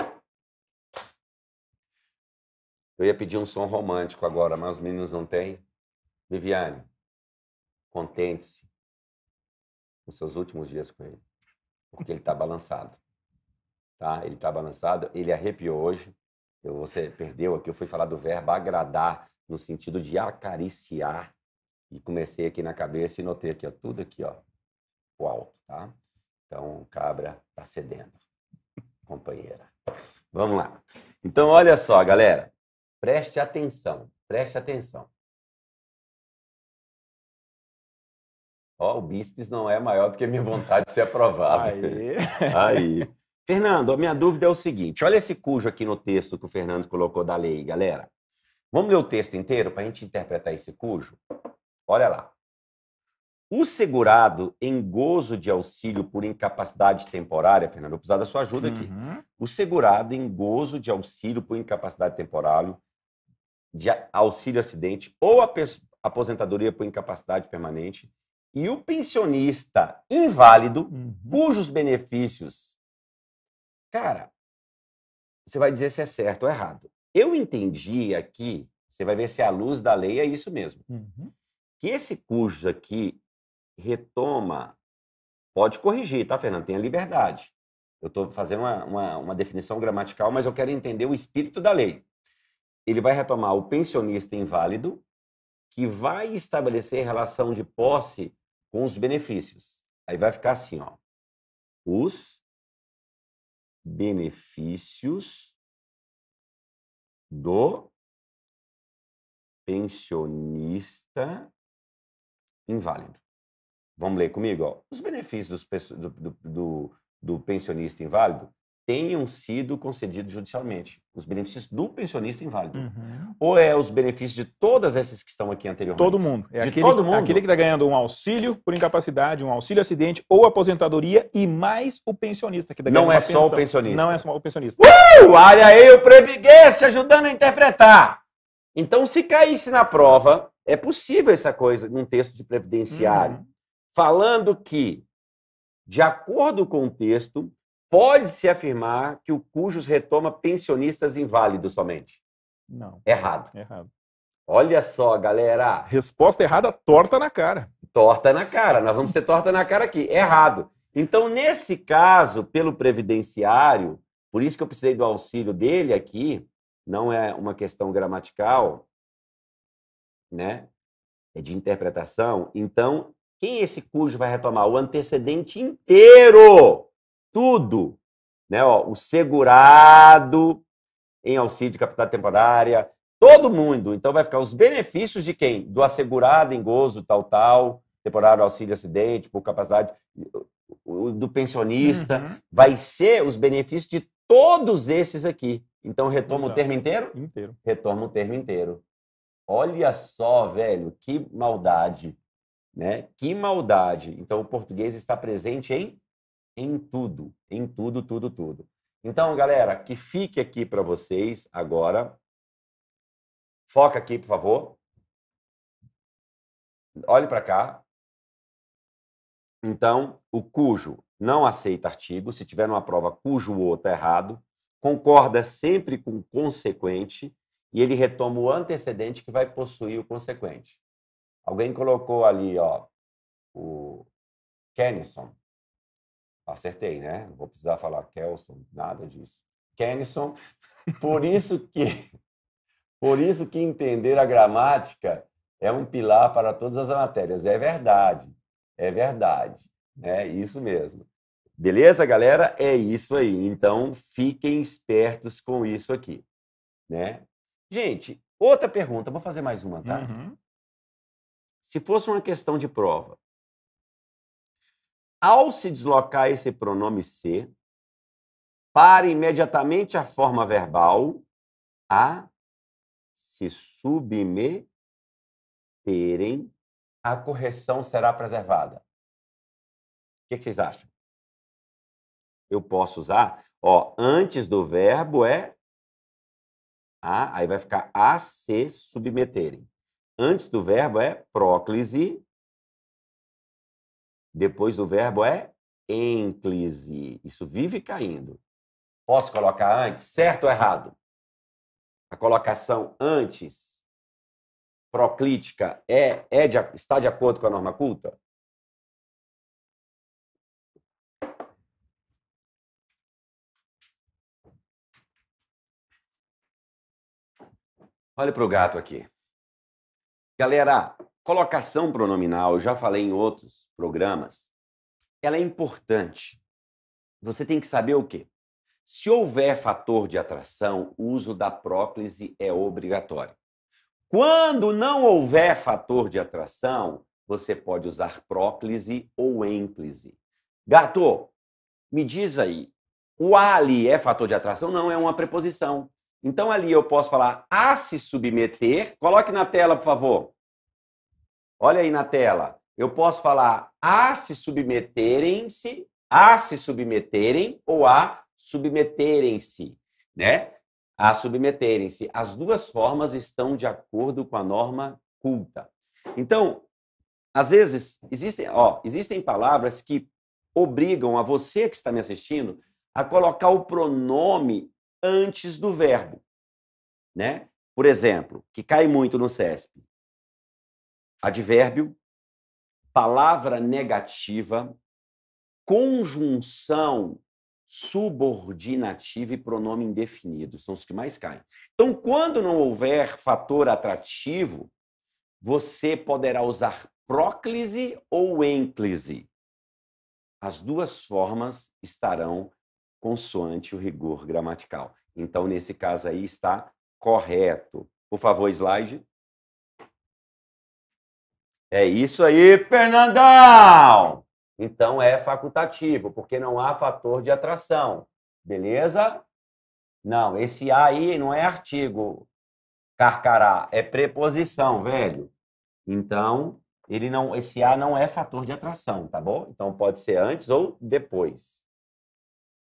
Eu ia pedir um som romântico agora, mas os meninos não têm. Viviane, contente-se nos seus últimos dias com ele, porque ele está balançado. Tá? Ele está balançado, ele arrepiou hoje, eu, você perdeu aqui, eu fui falar do verbo agradar, no sentido de acariciar. E comecei aqui na cabeça e notei aqui, ó, tudo aqui, ó, o alto, tá? Então, o cabra tá cedendo, companheira. Vamos lá. Então, olha só, galera. Preste atenção, preste atenção. Ó, o bíceps não é maior do que a minha vontade de ser aprovado. Aí. Aí. Fernando, a minha dúvida é o seguinte: olha esse cujo aqui no texto que o Fernando colocou da lei, galera. Vamos ler o texto inteiro para a gente interpretar esse cujo? Olha lá. O segurado em gozo de auxílio por incapacidade temporária, Fernando, eu precisar da sua ajuda aqui. Uhum. O segurado em gozo de auxílio por incapacidade temporária, de auxílio acidente ou aposentadoria por incapacidade permanente, e o pensionista inválido, uhum. cujos benefícios Cara, você vai dizer se é certo ou errado. Eu entendi aqui, você vai ver se à é luz da lei é isso mesmo, uhum. que esse curso aqui retoma, pode corrigir, tá, Fernando? Tem a liberdade. Eu estou fazendo uma, uma, uma definição gramatical, mas eu quero entender o espírito da lei. Ele vai retomar o pensionista inválido, que vai estabelecer relação de posse com os benefícios. Aí vai ficar assim, ó. Os benefícios do pensionista inválido. Vamos ler comigo. Ó. Os benefícios do, do, do, do pensionista inválido tenham sido concedidos judicialmente. Os benefícios do pensionista inválido. Uhum. Ou é os benefícios de todas essas que estão aqui anteriormente? Todo mundo. É de aquele, todo mundo. Aquele que está ganhando um auxílio por incapacidade, um auxílio acidente ou aposentadoria e mais o pensionista. que tá Não é só pensão. o pensionista. Não é só o pensionista. Uh! Olha aí o Previguense ajudando a interpretar. Então, se caísse na prova, é possível essa coisa num texto de previdenciário, uhum. falando que, de acordo com o texto, Pode-se afirmar que o cujos retoma pensionistas inválidos somente? Não. Errado. Errado. Olha só, galera. Resposta errada, torta na cara. Torta na cara. Nós vamos ter torta na cara aqui. Errado. Então, nesse caso, pelo previdenciário, por isso que eu precisei do auxílio dele aqui, não é uma questão gramatical, né? É de interpretação. Então, quem é esse cujo vai retomar? O antecedente inteiro tudo, né? Ó, o segurado em auxílio de capital temporária, todo mundo. Então vai ficar os benefícios de quem? Do assegurado em gozo, tal, tal, temporário auxílio acidente, por capacidade, do pensionista. Uhum. Vai ser os benefícios de todos esses aqui. Então retoma Exato. o termo inteiro? Inteiro. Retoma o termo inteiro. Olha só, velho, que maldade, né? Que maldade. Então o português está presente em em tudo, em tudo, tudo, tudo. Então, galera, que fique aqui para vocês agora. Foca aqui, por favor. Olhe para cá. Então, o cujo não aceita artigo, se tiver uma prova cujo o outro tá errado, concorda sempre com o consequente e ele retoma o antecedente que vai possuir o consequente. Alguém colocou ali, ó, o Kennison. Acertei, né? Não vou precisar falar Kelson, nada disso. Kennison, Por isso que por isso que entender a gramática é um pilar para todas as matérias. É verdade. É verdade, né? Isso mesmo. Beleza, galera? É isso aí. Então, fiquem espertos com isso aqui, né? Gente, outra pergunta, vou fazer mais uma, tá? Uhum. Se fosse uma questão de prova, ao se deslocar esse pronome ser, para imediatamente a forma verbal a se submeterem, a correção será preservada. O que, que vocês acham? Eu posso usar? Ó, antes do verbo é a, aí vai ficar a se submeterem. Antes do verbo é próclise, depois do verbo é ênclise. Isso vive caindo. Posso colocar antes, certo ou errado? A colocação antes proclítica é, é de, está de acordo com a norma culta? Olha para o gato aqui. Galera, Colocação pronominal, eu já falei em outros programas, ela é importante. Você tem que saber o quê? Se houver fator de atração, o uso da próclise é obrigatório. Quando não houver fator de atração, você pode usar próclise ou ênclise. Gato, me diz aí, o ali é fator de atração? Não, é uma preposição. Então ali eu posso falar a ah, se submeter. Coloque na tela, por favor. Olha aí na tela. Eu posso falar a se submeterem-se, a se submeterem ou a submeterem-se, né? A submeterem-se. As duas formas estão de acordo com a norma culta. Então, às vezes, existem, ó, existem palavras que obrigam a você que está me assistindo a colocar o pronome antes do verbo, né? Por exemplo, que cai muito no CESP. Advérbio, palavra negativa, conjunção subordinativa e pronome indefinido. São os que mais caem. Então, quando não houver fator atrativo, você poderá usar próclise ou ênclise. As duas formas estarão consoante o rigor gramatical. Então, nesse caso aí, está correto. Por favor, slide. É isso aí, Fernandão! Então é facultativo, porque não há fator de atração. Beleza? Não, esse A aí não é artigo, carcará, é preposição, velho. Então, ele não, esse A não é fator de atração, tá bom? Então pode ser antes ou depois.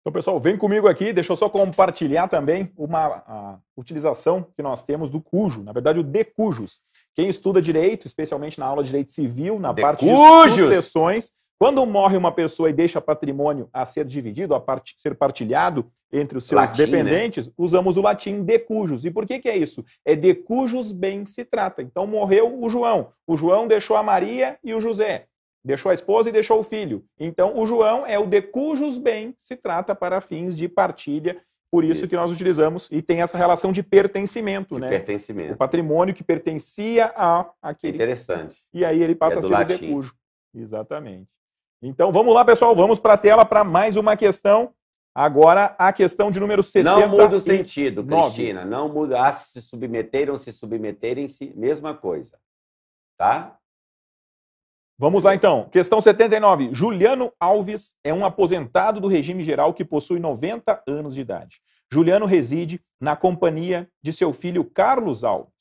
Então, pessoal, vem comigo aqui, deixa eu só compartilhar também uma utilização que nós temos do cujo, na verdade, o de cujos. Quem estuda direito, especialmente na aula de direito civil, na de parte cujos. de sucessões, quando morre uma pessoa e deixa patrimônio a ser dividido, a part... ser partilhado entre os seus latim, né? dependentes, né? usamos o latim de cujos. E por que, que é isso? É de cujos bem se trata. Então morreu o João. O João deixou a Maria e o José. Deixou a esposa e deixou o filho. Então o João é o de cujos bem se trata para fins de partilha por isso, isso, que nós utilizamos e tem essa relação de pertencimento, de né? Pertencimento. O patrimônio que pertencia a aquele. Interessante. E aí ele passa é a ser latim. decujo. Exatamente. Então vamos lá, pessoal, vamos para a tela para mais uma questão. Agora a questão de número 70. Não muda o sentido, Cristina. Não muda. Ah, se submeteram, se submeterem-se, mesma coisa. Tá? Vamos lá então. Questão 79. Juliano Alves é um aposentado do regime geral que possui 90 anos de idade. Juliano reside na companhia de seu filho Carlos Alves,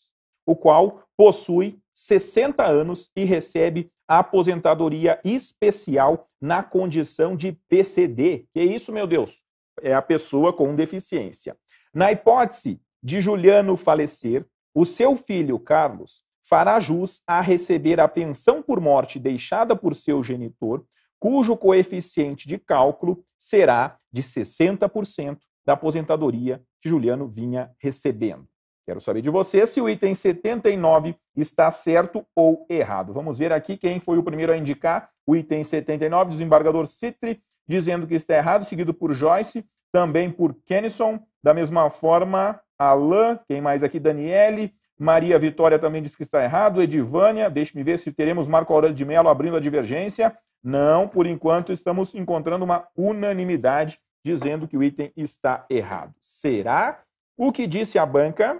o qual possui 60 anos e recebe a aposentadoria especial na condição de PCD. Que é isso, meu Deus? É a pessoa com deficiência. Na hipótese de Juliano falecer, o seu filho Carlos fará jus a receber a pensão por morte deixada por seu genitor, cujo coeficiente de cálculo será de 60% da aposentadoria que Juliano vinha recebendo. Quero saber de você se o item 79 está certo ou errado. Vamos ver aqui quem foi o primeiro a indicar o item 79, desembargador Citri, dizendo que está errado, seguido por Joyce, também por Kennison, da mesma forma, Alain, quem mais aqui? Daniele, Maria Vitória também disse que está errado. Edivânia, deixe-me ver se teremos Marco Aurélio de Mello abrindo a divergência. Não, por enquanto estamos encontrando uma unanimidade dizendo que o item está errado. Será? O que disse a banca?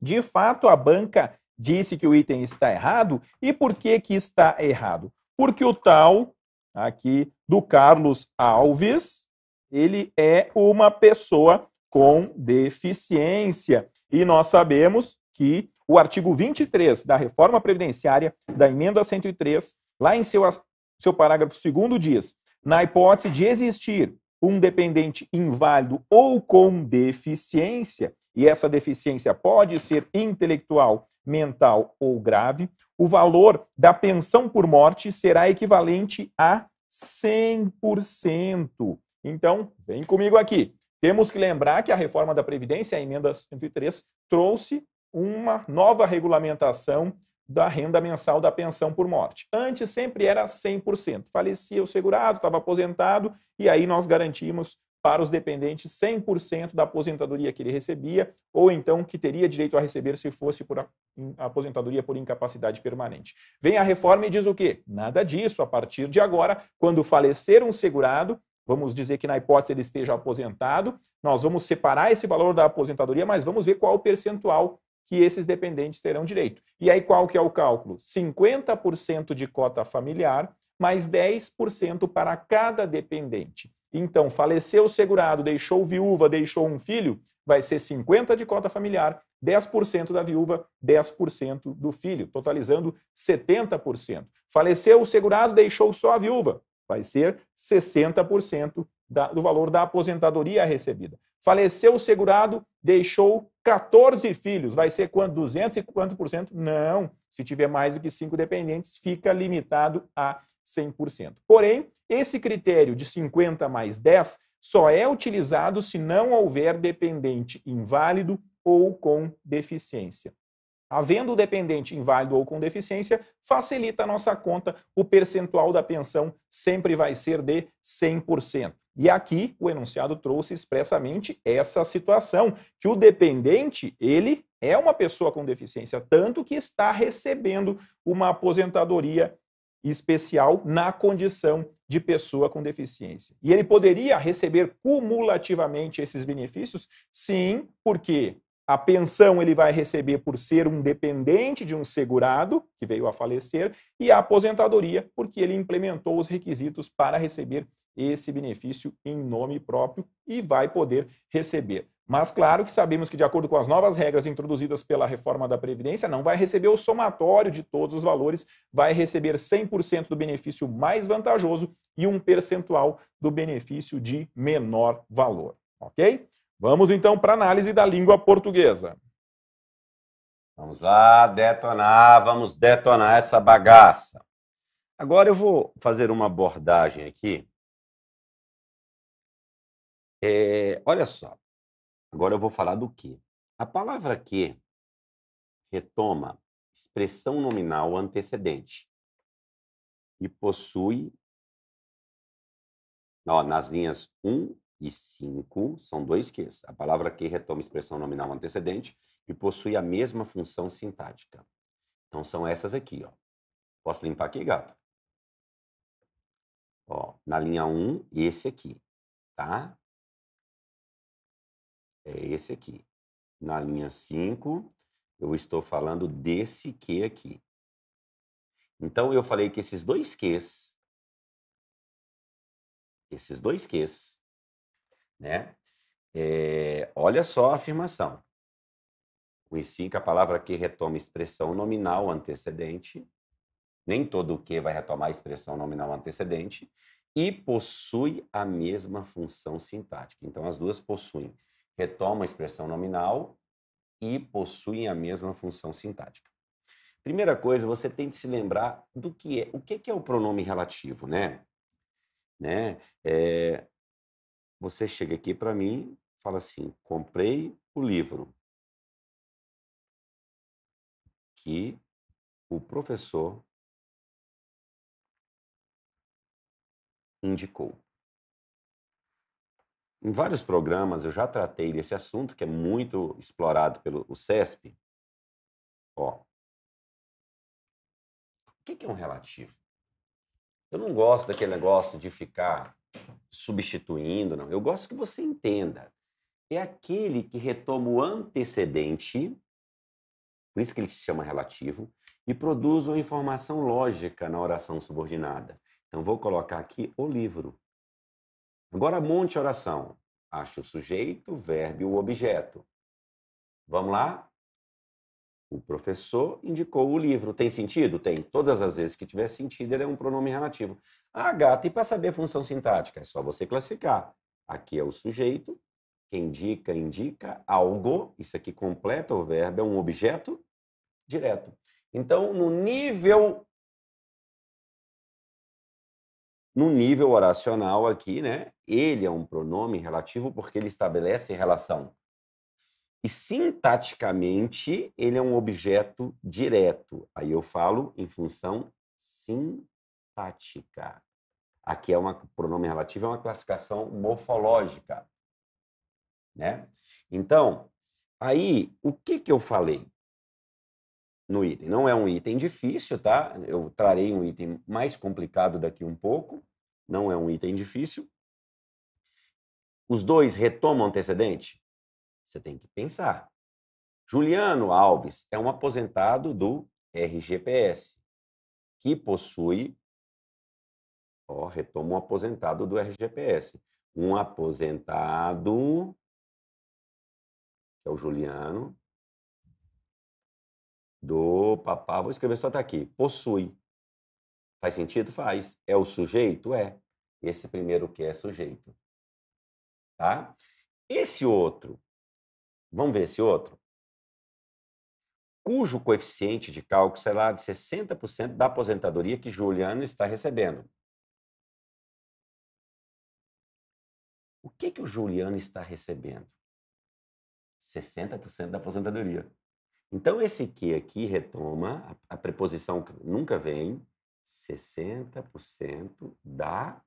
De fato, a banca disse que o item está errado. E por que que está errado? Porque o tal aqui do Carlos Alves, ele é uma pessoa com deficiência. E nós sabemos que o artigo 23 da reforma previdenciária, da emenda 103, lá em seu, seu parágrafo 2 diz: na hipótese de existir um dependente inválido ou com deficiência, e essa deficiência pode ser intelectual, mental ou grave, o valor da pensão por morte será equivalente a 100%. Então, vem comigo aqui. Temos que lembrar que a reforma da Previdência, a emenda 103, trouxe uma nova regulamentação da renda mensal da pensão por morte. Antes sempre era 100%. Falecia o segurado, estava aposentado, e aí nós garantimos para os dependentes 100% da aposentadoria que ele recebia, ou então que teria direito a receber se fosse por aposentadoria por incapacidade permanente. Vem a reforma e diz o quê? Nada disso. A partir de agora, quando falecer um segurado, vamos dizer que na hipótese ele esteja aposentado, nós vamos separar esse valor da aposentadoria, mas vamos ver qual o percentual que esses dependentes terão direito. E aí qual que é o cálculo? 50% de cota familiar mais 10% para cada dependente. Então, faleceu o segurado, deixou viúva, deixou um filho, vai ser 50 de cota familiar, 10% da viúva, 10% do filho, totalizando 70%. Faleceu o segurado, deixou só a viúva, vai ser 60% da, do valor da aposentadoria recebida. Faleceu o segurado, deixou 14 filhos. Vai ser quanto? 200 e quanto por cento? Não. Se tiver mais do que cinco dependentes, fica limitado a 100%. Porém, esse critério de 50 mais 10 só é utilizado se não houver dependente inválido ou com deficiência. Havendo dependente inválido ou com deficiência, facilita a nossa conta, o percentual da pensão sempre vai ser de 100%. E aqui o enunciado trouxe expressamente essa situação, que o dependente, ele é uma pessoa com deficiência, tanto que está recebendo uma aposentadoria especial na condição de pessoa com deficiência. E ele poderia receber cumulativamente esses benefícios? Sim, porque a pensão ele vai receber por ser um dependente de um segurado que veio a falecer e a aposentadoria porque ele implementou os requisitos para receber esse benefício em nome próprio e vai poder receber. Mas claro que sabemos que, de acordo com as novas regras introduzidas pela reforma da Previdência, não vai receber o somatório de todos os valores, vai receber 100% do benefício mais vantajoso e um percentual do benefício de menor valor. Ok? Vamos então para a análise da língua portuguesa. Vamos lá detonar, vamos detonar essa bagaça. Agora eu vou fazer uma abordagem aqui é, olha só, agora eu vou falar do que. A palavra que retoma expressão nominal antecedente e possui, ó, nas linhas 1 e 5, são dois ques. A palavra que retoma expressão nominal antecedente e possui a mesma função sintática. Então são essas aqui, ó. Posso limpar aqui, gato? Ó, na linha 1, esse aqui, tá? é esse aqui. Na linha 5, eu estou falando desse que aqui. Então, eu falei que esses dois Qs, esses dois Qs, né? É, olha só a afirmação. O ICIC, a palavra que retoma expressão nominal antecedente. Nem todo o que vai retomar expressão nominal antecedente. E possui a mesma função sintática. Então, as duas possuem retomam a expressão nominal e possuem a mesma função sintática. Primeira coisa, você tem de se lembrar do que é, o que é o pronome relativo, né? né? É, você chega aqui para mim, fala assim, comprei o livro que o professor indicou. Em vários programas eu já tratei desse assunto, que é muito explorado pelo o CESP. Ó, o que é um relativo? Eu não gosto daquele negócio de ficar substituindo, não. Eu gosto que você entenda. É aquele que retoma o antecedente, por isso que ele se chama relativo, e produz uma informação lógica na oração subordinada. Então, vou colocar aqui o livro. Agora monte a oração. Acha o sujeito, o verbo e o objeto. Vamos lá? O professor indicou o livro. Tem sentido? Tem. Todas as vezes que tiver sentido, ele é um pronome relativo. Ah, gata, e para saber a função sintática? É só você classificar. Aqui é o sujeito, quem indica, indica algo. Isso aqui completa o verbo, é um objeto direto. Então, no nível no nível oracional aqui, né? Ele é um pronome relativo porque ele estabelece relação. E sintaticamente, ele é um objeto direto. Aí eu falo em função sintática. Aqui é um pronome relativo, é uma classificação morfológica, né? Então, aí o que que eu falei? no item. Não é um item difícil, tá? Eu trarei um item mais complicado daqui um pouco. Não é um item difícil. Os dois retomam antecedente? Você tem que pensar. Juliano Alves é um aposentado do RGPS, que possui. Ó, retoma um aposentado do RGPS. Um aposentado, que é o Juliano, do papá, vou escrever só tá aqui, possui. Faz sentido? Faz. É o sujeito? É. Esse primeiro que é sujeito. Tá? Esse outro, vamos ver esse outro, cujo coeficiente de cálculo será de 60% da aposentadoria que Juliano está recebendo. O que, que o Juliano está recebendo? 60% da aposentadoria. Então, esse que aqui retoma a, preposição que nunca vem, 60% da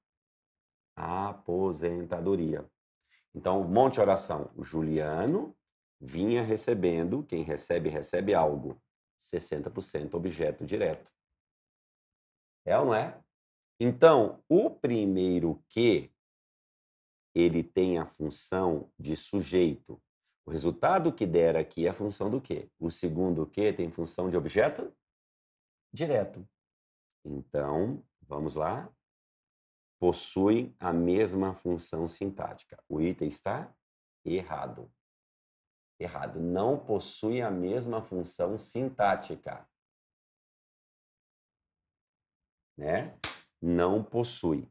aposentadoria. Então, monte de oração. O Juliano vinha recebendo, quem recebe, recebe algo. 60% objeto direto. É ou não é? Então, o primeiro que ele tem a função de sujeito. O resultado que der aqui é função do quê? O segundo que tem função de objeto direto. Então, vamos lá. Possui a mesma função sintática. O item está errado. Errado. Não possui a mesma função sintática. Né? Não possui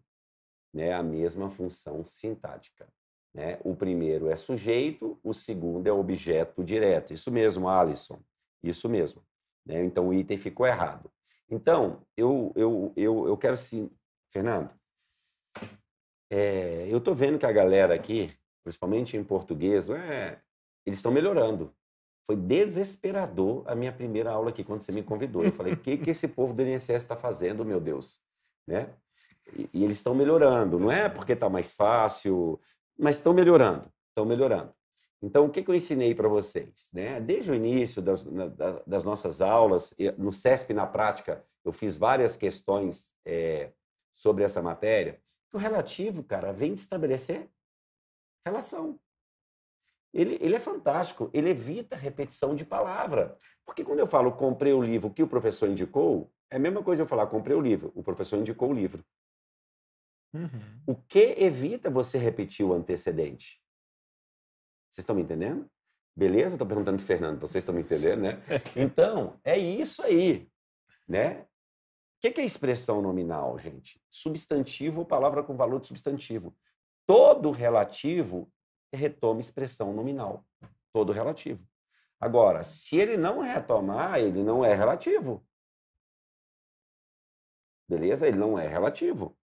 né, a mesma função sintática. Né? O primeiro é sujeito, o segundo é objeto direto. Isso mesmo, Alisson. Isso mesmo. Né? Então o item ficou errado. Então, eu, eu, eu, eu quero sim. Fernando, é, eu estou vendo que a galera aqui, principalmente em português, é, eles estão melhorando. Foi desesperador a minha primeira aula aqui, quando você me convidou. Eu falei, o que, que esse povo do INSS está fazendo, meu Deus? Né? E, e eles estão melhorando, não é porque está mais fácil, mas estão melhorando, estão melhorando. Então, o que, que eu ensinei para vocês? Né? Desde o início das, das, nossas aulas, no CESP na prática, eu fiz várias questões é, sobre essa matéria. O relativo, cara, vem de estabelecer relação. Ele, ele é fantástico, ele evita repetição de palavra. Porque quando eu falo comprei o livro que o professor indicou, é a mesma coisa eu falar comprei o livro, o professor indicou o livro. Uhum. O que evita você repetir o antecedente? Vocês estão me entendendo? Beleza? Estou perguntando para Fernando, vocês estão me entendendo, né? Então, é isso aí, né? O que, que é expressão nominal, gente? Substantivo ou palavra com valor de substantivo. Todo relativo retoma expressão nominal. Todo relativo. Agora, se ele não retomar, ele não é relativo. Beleza? Ele não é relativo.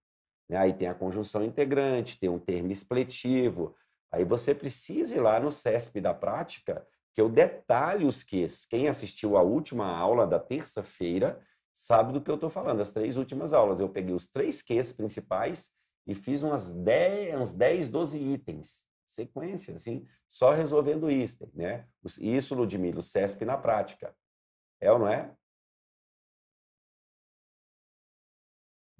Né? Aí tem a conjunção integrante, tem um termo expletivo. Aí você precisa ir lá no CESP da prática, que eu detalhe os ques. Quem assistiu à última aula da terça-feira sabe do que eu estou falando. As três últimas aulas, eu peguei os três ques principais e fiz umas 10, uns 10, 12 itens, sequência, assim, só resolvendo né? isso, né? Isso, o CESP na prática. É ou não é?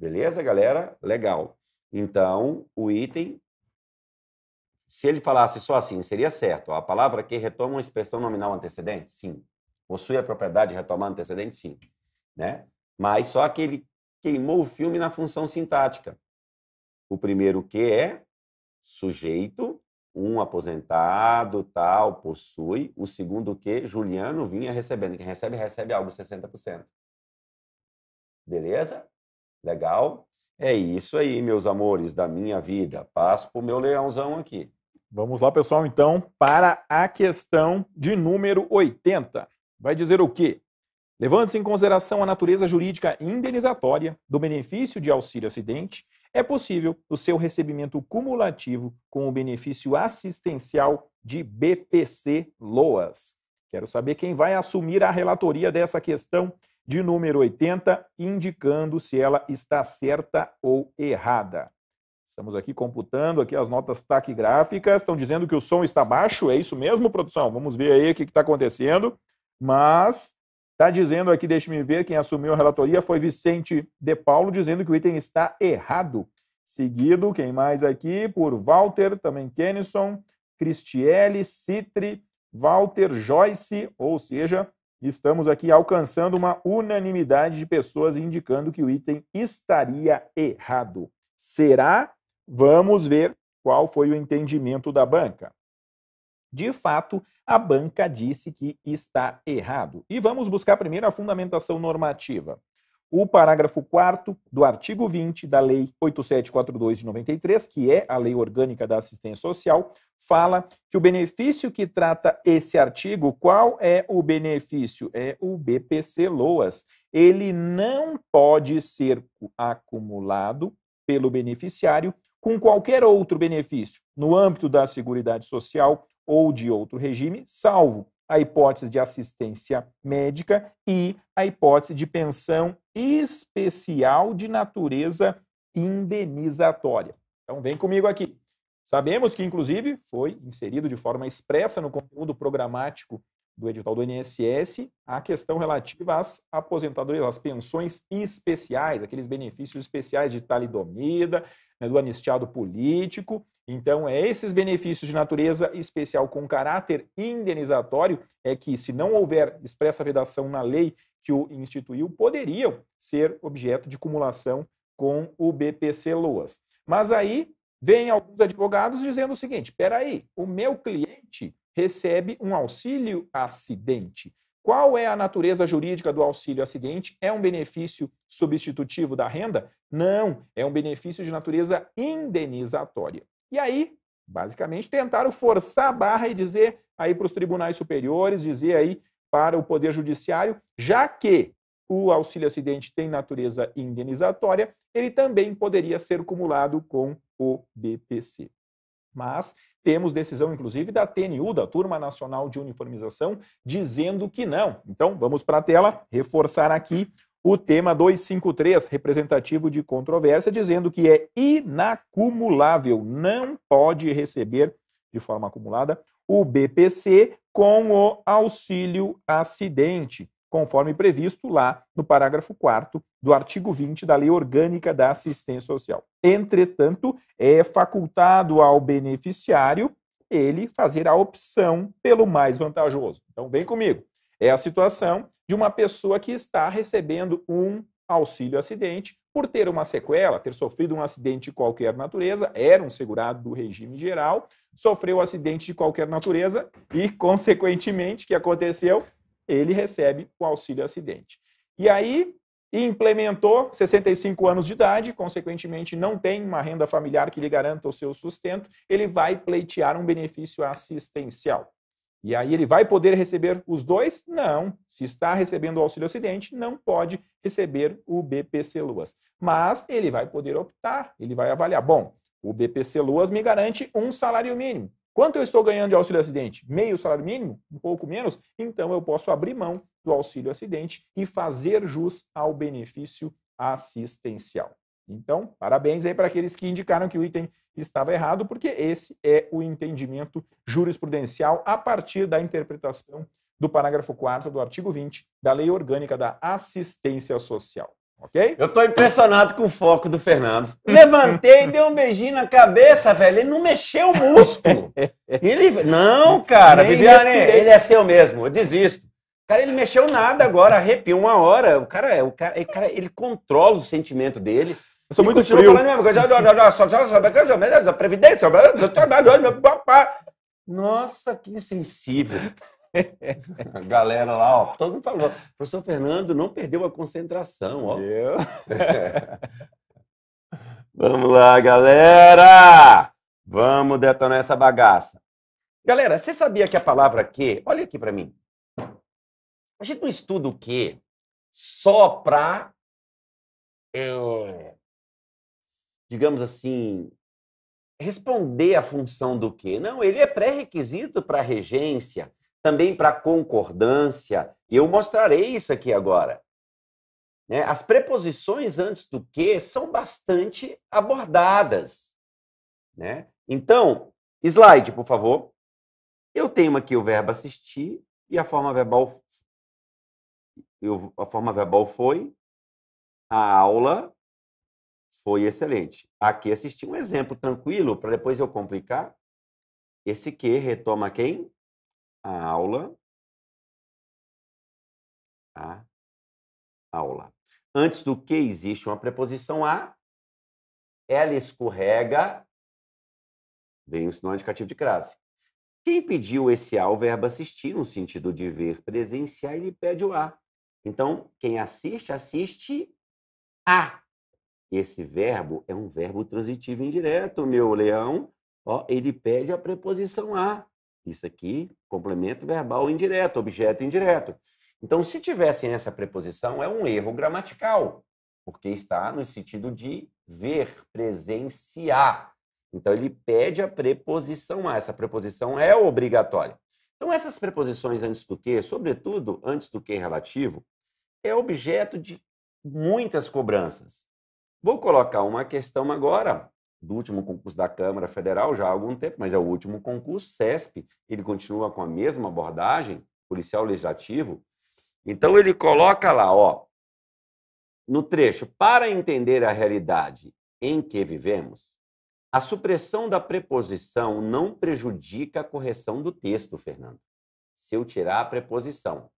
Beleza, galera? Legal. Então, o item, se ele falasse só assim, seria certo. A palavra que retoma uma expressão nominal antecedente? Sim. Possui a propriedade de retomar antecedente? Sim. Né? Mas só que ele queimou o filme na função sintática. O primeiro que é sujeito, um aposentado, tal, possui. O segundo que Juliano vinha recebendo. Quem recebe, recebe algo 60%. Beleza? Legal? É isso aí, meus amores da minha vida. Passo para o meu leãozão aqui. Vamos lá, pessoal, então, para a questão de número 80. Vai dizer o quê? Levando-se em consideração a natureza jurídica indenizatória do benefício de auxílio acidente, é possível o seu recebimento cumulativo com o benefício assistencial de BPC Loas. Quero saber quem vai assumir a relatoria dessa questão de número 80, indicando se ela está certa ou errada. Estamos aqui computando aqui as notas taquigráficas, estão dizendo que o som está baixo, é isso mesmo, produção? Vamos ver aí o que está acontecendo, mas está dizendo aqui, deixe-me ver, quem assumiu a relatoria foi Vicente De Paulo, dizendo que o item está errado. Seguido, quem mais aqui? Por Walter, também Kennison, Cristiele, Citri, Walter, Joyce, ou seja, estamos aqui alcançando uma unanimidade de pessoas indicando que o item estaria errado. Será? Vamos ver qual foi o entendimento da banca. De fato, a banca disse que está errado. E vamos buscar primeiro a fundamentação normativa o parágrafo 4 do artigo 20 da Lei 8742 de 93, que é a Lei Orgânica da Assistência Social, fala que o benefício que trata esse artigo, qual é o benefício? É o BPC Loas. Ele não pode ser acumulado pelo beneficiário com qualquer outro benefício no âmbito da Seguridade Social ou de outro regime, salvo a hipótese de assistência médica e a hipótese de pensão especial de natureza indenizatória. Então, vem comigo aqui. Sabemos que, inclusive, foi inserido de forma expressa no conteúdo programático do edital do INSS a questão relativa às aposentadorias, às pensões especiais, aqueles benefícios especiais de talidomida, né, do anistiado político então, é esses benefícios de natureza especial com caráter indenizatório é que, se não houver expressa vedação na lei que o instituiu, poderiam ser objeto de cumulação com o BPC Loas. Mas aí vem alguns advogados dizendo o seguinte: espera aí, o meu cliente recebe um auxílio acidente. Qual é a natureza jurídica do auxílio acidente? É um benefício substitutivo da renda? Não, é um benefício de natureza indenizatória. E aí, basicamente, tentaram forçar a barra e dizer aí para os tribunais superiores, dizer aí para o Poder Judiciário, já que o auxílio acidente tem natureza indenizatória, ele também poderia ser cumulado com o BPC. Mas temos decisão, inclusive, da TNU, da Turma Nacional de Uniformização, dizendo que não. Então, vamos para a tela, reforçar aqui o tema 253, representativo de controvérsia, dizendo que é inacumulável, não pode receber de forma acumulada o BPC com o auxílio acidente, conforme previsto lá no parágrafo 4 do artigo 20 da Lei Orgânica da Assistência Social. Entretanto, é facultado ao beneficiário ele fazer a opção pelo mais vantajoso. Então, vem comigo. É a situação de uma pessoa que está recebendo um auxílio acidente por ter uma sequela, ter sofrido um acidente de qualquer natureza, era um segurado do regime geral, sofreu um acidente de qualquer natureza e, consequentemente, que aconteceu? Ele recebe o auxílio acidente. E aí implementou 65 anos de idade, consequentemente não tem uma renda familiar que lhe garanta o seu sustento, ele vai pleitear um benefício assistencial. E aí ele vai poder receber os dois? Não. Se está recebendo o auxílio acidente, não pode receber o BPC Luas. Mas ele vai poder optar, ele vai avaliar. Bom, o BPC Luas me garante um salário mínimo. Quanto eu estou ganhando de auxílio acidente? Meio salário mínimo? Um pouco menos? Então eu posso abrir mão do auxílio acidente e fazer jus ao benefício assistencial. Então, parabéns aí para aqueles que indicaram que o item estava errado, porque esse é o entendimento jurisprudencial a partir da interpretação do parágrafo 4 do artigo 20 da Lei Orgânica da Assistência Social. Ok? Eu estou impressionado com o foco do Fernando. Levantei, dei um beijinho na cabeça, velho. Ele não mexeu o músculo. Ele. Não, cara, Viviane, ele é seu mesmo. Eu desisto. Cara, ele mexeu nada agora, arrepio uma hora. O cara, é, o cara, o cara ele controla o sentimento dele. Eu sou e muito frio. falando mesmo, coisa, previdência, nossa, que insensível. A galera lá, ó, todo mundo falou, professor Fernando não perdeu a concentração, ó. Eu? Vamos lá, galera! Vamos detonar essa bagaça. Galera, você sabia que a palavra que, olha aqui para mim. A gente não estuda o que só pra eu digamos assim, responder à função do quê? Não, ele é pré-requisito para regência, também para concordância, eu mostrarei isso aqui agora. Né? As preposições antes do que são bastante abordadas. Né? Então, slide, por favor. Eu tenho aqui o verbo assistir e a forma verbal. Eu, a forma verbal foi a aula foi excelente. Aqui assisti um exemplo tranquilo para depois eu complicar. Esse que retoma quem? A aula. A aula. Antes do que existe uma preposição a, ela escorrega, vem o sinal indicativo de crase. Quem pediu esse A, o verbo assistir, no sentido de ver, presenciar, ele pede o A. Então, quem assiste, assiste a. Esse verbo é um verbo transitivo indireto, meu leão. Ó, ele pede a preposição a. Isso aqui, complemento verbal indireto, objeto indireto. Então, se tivessem essa preposição, é um erro gramatical, porque está no sentido de ver, presenciar. Então, ele pede a preposição a. Essa preposição é obrigatória. Então, essas preposições antes do que, sobretudo antes do que relativo, é objeto de muitas cobranças. Vou colocar uma questão agora do último concurso da Câmara Federal, já há algum tempo, mas é o último concurso, CESP, ele continua com a mesma abordagem, policial legislativo. Então ele coloca lá, ó, no trecho, para entender a realidade em que vivemos, a supressão da preposição não prejudica a correção do texto, Fernando. Se eu tirar a preposição,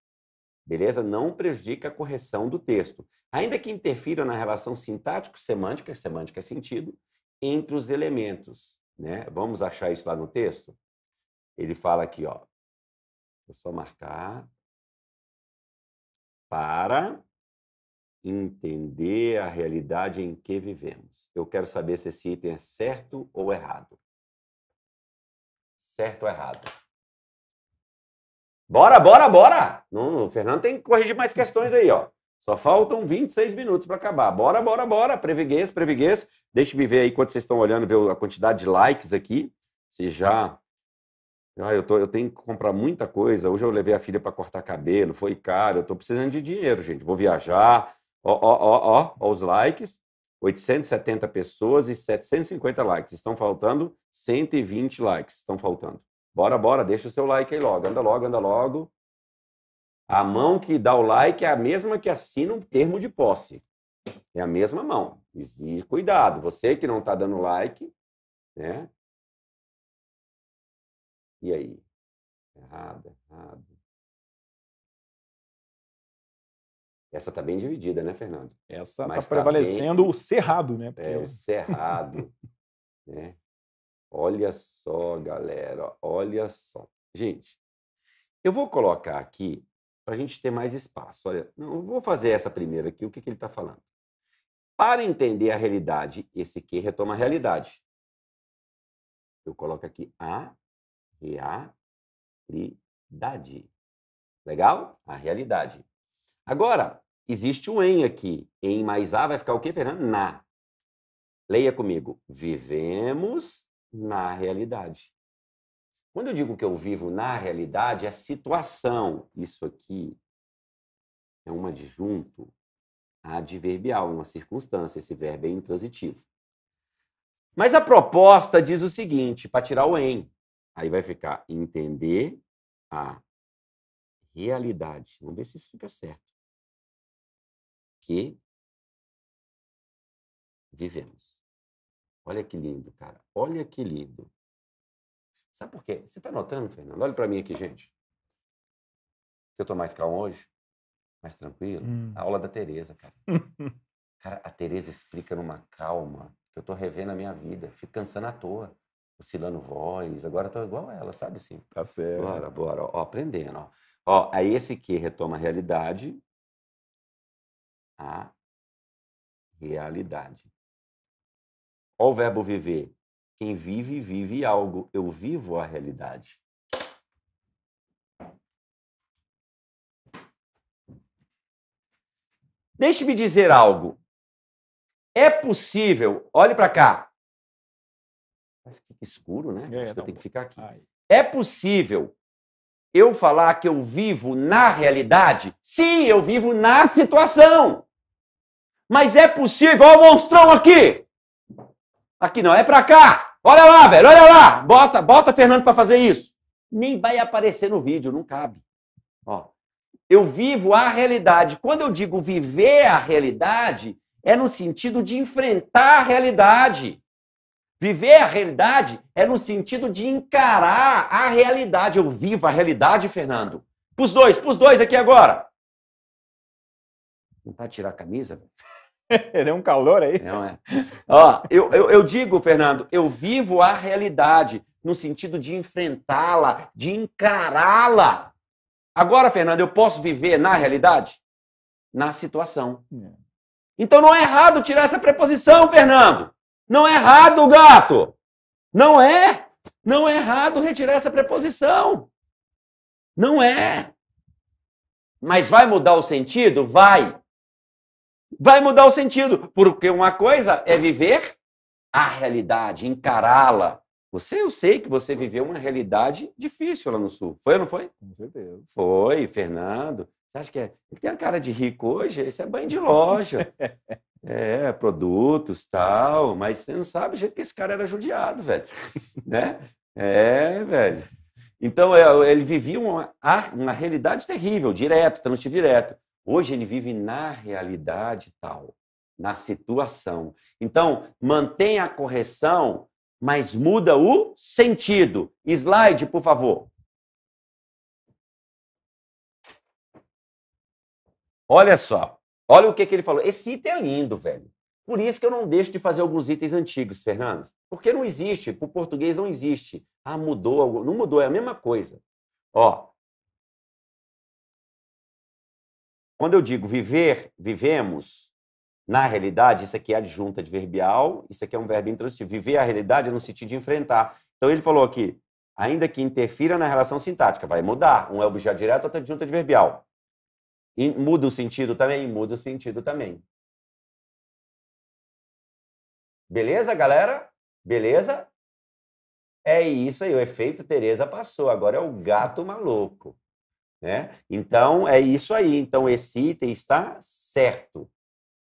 beleza? Não prejudica a correção do texto, ainda que interfira na relação sintático-semântica, semântica é sentido, entre os elementos, né? Vamos achar isso lá no texto? Ele fala aqui, ó. Vou só marcar. Para entender a realidade em que vivemos. Eu quero saber se esse item é certo ou errado. Certo ou errado? Bora, bora, bora! Não, o Fernando tem que corrigir mais questões aí, ó. Só faltam 26 minutos para acabar. Bora, bora, bora. Previguês, previguês. Deixe-me ver aí quando vocês estão olhando, ver a quantidade de likes aqui. Se já. Ah, eu, tô, eu tenho que comprar muita coisa. Hoje eu levei a filha para cortar cabelo, foi caro. Eu estou precisando de dinheiro, gente. Vou viajar. Ó, ó, ó, ó, ó, os likes. 870 pessoas e 750 likes. Estão faltando 120 likes. Estão faltando. Bora, bora, deixa o seu like aí logo. Anda logo, anda logo. A mão que dá o like é a mesma que assina um termo de posse. É a mesma mão. E cuidado, você que não está dando like, né? E aí? Errado, errado. Essa tá bem dividida, né, Fernando? Essa está tá prevalecendo tá bem... o cerrado, né? Porque... É, o cerrado. né? Olha só, galera, olha só. Gente, eu vou colocar aqui para a gente ter mais espaço. Olha, não vou fazer essa primeira aqui, o que, que ele está falando. Para entender a realidade, esse que retoma a realidade. Eu coloco aqui a realidade. Legal? A realidade. Agora, existe o um em aqui. Em mais a vai ficar o que? Fernando? Na. Leia comigo. Vivemos na realidade. Quando eu digo que eu vivo na realidade, é situação. Isso aqui é um adjunto adverbial, uma circunstância. Esse verbo é intransitivo. Mas a proposta diz o seguinte, para tirar o em. Aí vai ficar entender a realidade. Vamos ver se isso fica certo. Que vivemos. Olha que lindo, cara. Olha que lindo. Sabe por quê? Você está notando, Fernando? Olha para mim aqui, gente. Eu estou mais calmo hoje, mais tranquilo. Hum. A aula da Tereza, cara. cara, a Tereza explica numa calma que eu estou revendo a minha vida. Fico cansando à toa. Oscilando voz, agora estou igual a ela, sabe assim? Tá certo. Bora, bora. Ó, aprendendo, ó. Ó, aí esse que retoma a realidade. A realidade. Olha o verbo viver. Quem vive, vive algo. Eu vivo a realidade. Deixe-me dizer algo. É possível, olhe para cá. Mas fica escuro, né? É, Acho que eu tenho que ficar aqui. Ai. É possível eu falar que eu vivo na realidade? Sim, eu vivo na situação. Mas é possível, olha o monstrão aqui! Aqui não, é pra cá. Olha lá, velho, olha lá. Bota, bota Fernando para fazer isso. Nem vai aparecer no vídeo, não cabe. Ó. Eu vivo a realidade. Quando eu digo viver a realidade, é no sentido de enfrentar a realidade. Viver a realidade é no sentido de encarar a realidade. Eu vivo a realidade, Fernando. Pros dois, pros dois aqui agora. Não tá tirar a camisa, velho? Deu um calor aí. Não é. Ó, eu, eu, eu digo, Fernando, eu vivo a realidade no sentido de enfrentá-la, de encará-la. Agora, Fernando, eu posso viver na realidade? Na situação. É. Então não é errado tirar essa preposição, Fernando. Não é errado, gato. Não é. Não é errado retirar essa preposição. Não é. Mas vai mudar o sentido? Vai vai mudar o sentido, porque uma coisa é viver a realidade, encará-la. Você, eu sei que você viveu uma realidade difícil lá no Sul. Foi ou não foi? Com certeza. Foi, Fernando. Você acha que é? Ele tem a cara de rico hoje, Esse é banho de loja. É, produtos, tal. Mas você não sabe o jeito que esse cara era judiado, velho. né? É, velho. Então, é, ele vivia uma, uma realidade terrível, direto, trânsito direto. Hoje ele vive na realidade tal, na situação. Então, mantém a correção, mas muda o sentido. Slide, por favor. Olha só. Olha o que, que ele falou. Esse item é lindo, velho. Por isso que eu não deixo de fazer alguns itens antigos, Fernando. Porque não existe, para o português não existe. Ah, mudou, não mudou, é a mesma coisa. Ó, Quando eu digo viver, vivemos, na realidade, isso aqui é adjunta adverbial, isso aqui é um verbo intransitivo. Viver a realidade é no sentido de enfrentar. Então ele falou aqui, ainda que interfira na relação sintática, vai mudar. Um é objeto direto, outro é adjunta adverbial. E muda o sentido também, muda o sentido também. Beleza, galera? Beleza? É isso aí, o efeito Tereza passou. Agora é o gato maluco. Né? Então, é isso aí. Então, esse item está certo.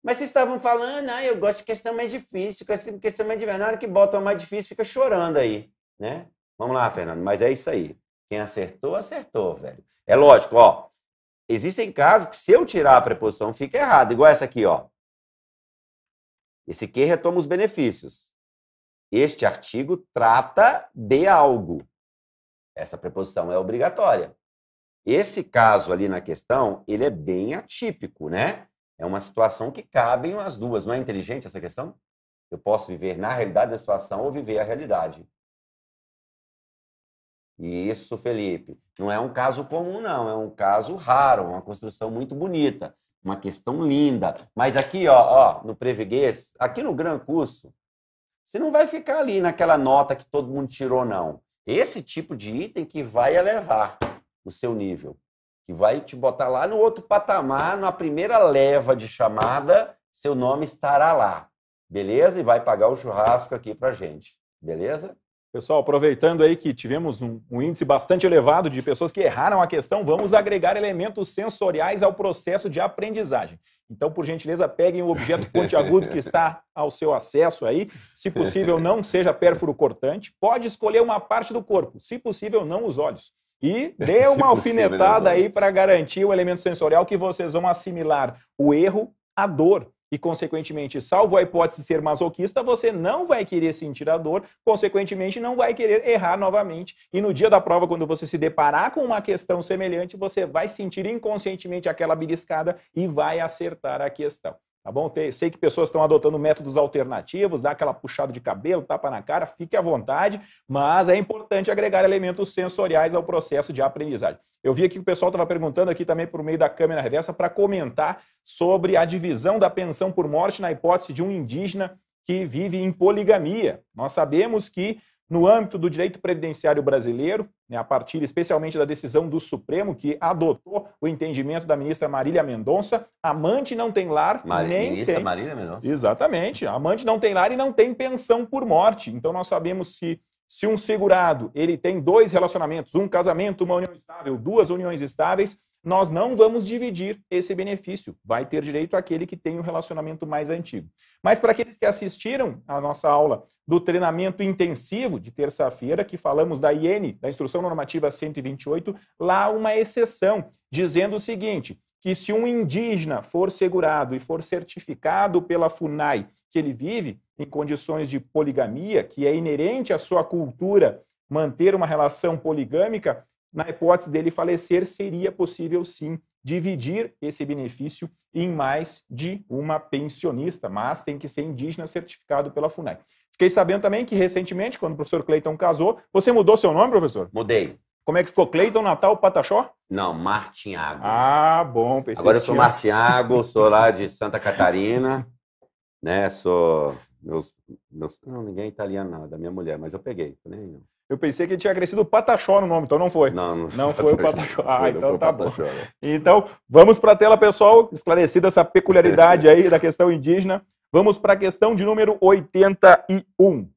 Mas vocês estavam falando, ah, eu gosto de questão mais difícil, questão mais difícil. Na hora que botam mais difícil, fica chorando aí, né? Vamos lá, Fernando, mas é isso aí. Quem acertou, acertou, velho. É lógico, ó. Existem casos que se eu tirar a preposição fica errado, igual essa aqui, ó. Esse que retoma os benefícios. Este artigo trata de algo. Essa preposição é obrigatória. Esse caso ali na questão, ele é bem atípico, né? É uma situação que cabem as duas. Não é inteligente essa questão? Eu posso viver na realidade da situação ou viver a realidade. E isso, Felipe, não é um caso comum, não. É um caso raro, uma construção muito bonita, uma questão linda. Mas aqui, ó, ó no Previguês, aqui no Gran Curso, você não vai ficar ali naquela nota que todo mundo tirou, não. Esse tipo de item que vai elevar o seu nível, que vai te botar lá no outro patamar, na primeira leva de chamada, seu nome estará lá, beleza? E vai pagar o churrasco aqui para gente, beleza? Pessoal, aproveitando aí que tivemos um, um, índice bastante elevado de pessoas que erraram a questão, vamos agregar elementos sensoriais ao processo de aprendizagem. Então, por gentileza, peguem o objeto pontiagudo que está ao seu acesso aí. Se possível, não seja pérfuro cortante. Pode escolher uma parte do corpo, se possível, não os olhos. E dê uma né, alfinetada aí para garantir o elemento sensorial que vocês vão assimilar o erro à dor. E, consequentemente, salvo a hipótese de ser masoquista, você não vai querer sentir a dor, consequentemente, não vai querer errar novamente. E no dia da prova, quando você se deparar com uma questão semelhante, você vai sentir inconscientemente aquela beliscada e vai acertar a questão. Tá bom? Sei que pessoas estão adotando métodos alternativos, dá aquela puxada de cabelo, tapa na cara, fique à vontade, mas é importante agregar elementos sensoriais ao processo de aprendizagem. Eu vi aqui que o pessoal estava perguntando aqui também por meio da câmera reversa para comentar sobre a divisão da pensão por morte na hipótese de um indígena que vive em poligamia. Nós sabemos que no âmbito do direito previdenciário brasileiro, né, a partir especialmente da decisão do Supremo, que adotou o entendimento da ministra Marília Mendonça, amante não tem lar, Mar... nem ministra tem... Marília Mendonça. Exatamente, amante não tem lar e não tem pensão por morte. Então nós sabemos que se um segurado ele tem dois relacionamentos, um casamento, uma união estável, duas uniões estáveis, nós não vamos dividir esse benefício. Vai ter direito aquele que tem o um relacionamento mais antigo. Mas para aqueles que assistiram à nossa aula do treinamento intensivo de terça-feira, que falamos da IN, da Instrução Normativa 128, lá uma exceção, dizendo o seguinte: que se um indígena for segurado e for certificado pela FUNAI que ele vive em condições de poligamia, que é inerente à sua cultura manter uma relação poligâmica, na hipótese dele falecer, seria possível sim dividir esse benefício em mais de uma pensionista, mas tem que ser indígena certificado pela FUNAI. Fiquei sabendo também que recentemente, quando o professor Cleiton casou, você mudou seu nome, professor? Mudei. Como é que ficou? Cleiton Natal Pataxó? Não, Martinhago. Ah, bom. Pensei Agora eu sou Martinhago, sou lá de Santa Catarina, né? Sou meus, meus não, ninguém é italiano não, é da minha mulher, mas eu peguei, nem não. Eu pensei que tinha crescido Pataxó no nome, então não foi. Não, não, não foi o Pataxó. Ah, então tá bom. Né? Então, vamos para a tela, pessoal, esclarecida essa peculiaridade aí da questão indígena. Vamos para a questão de número 81.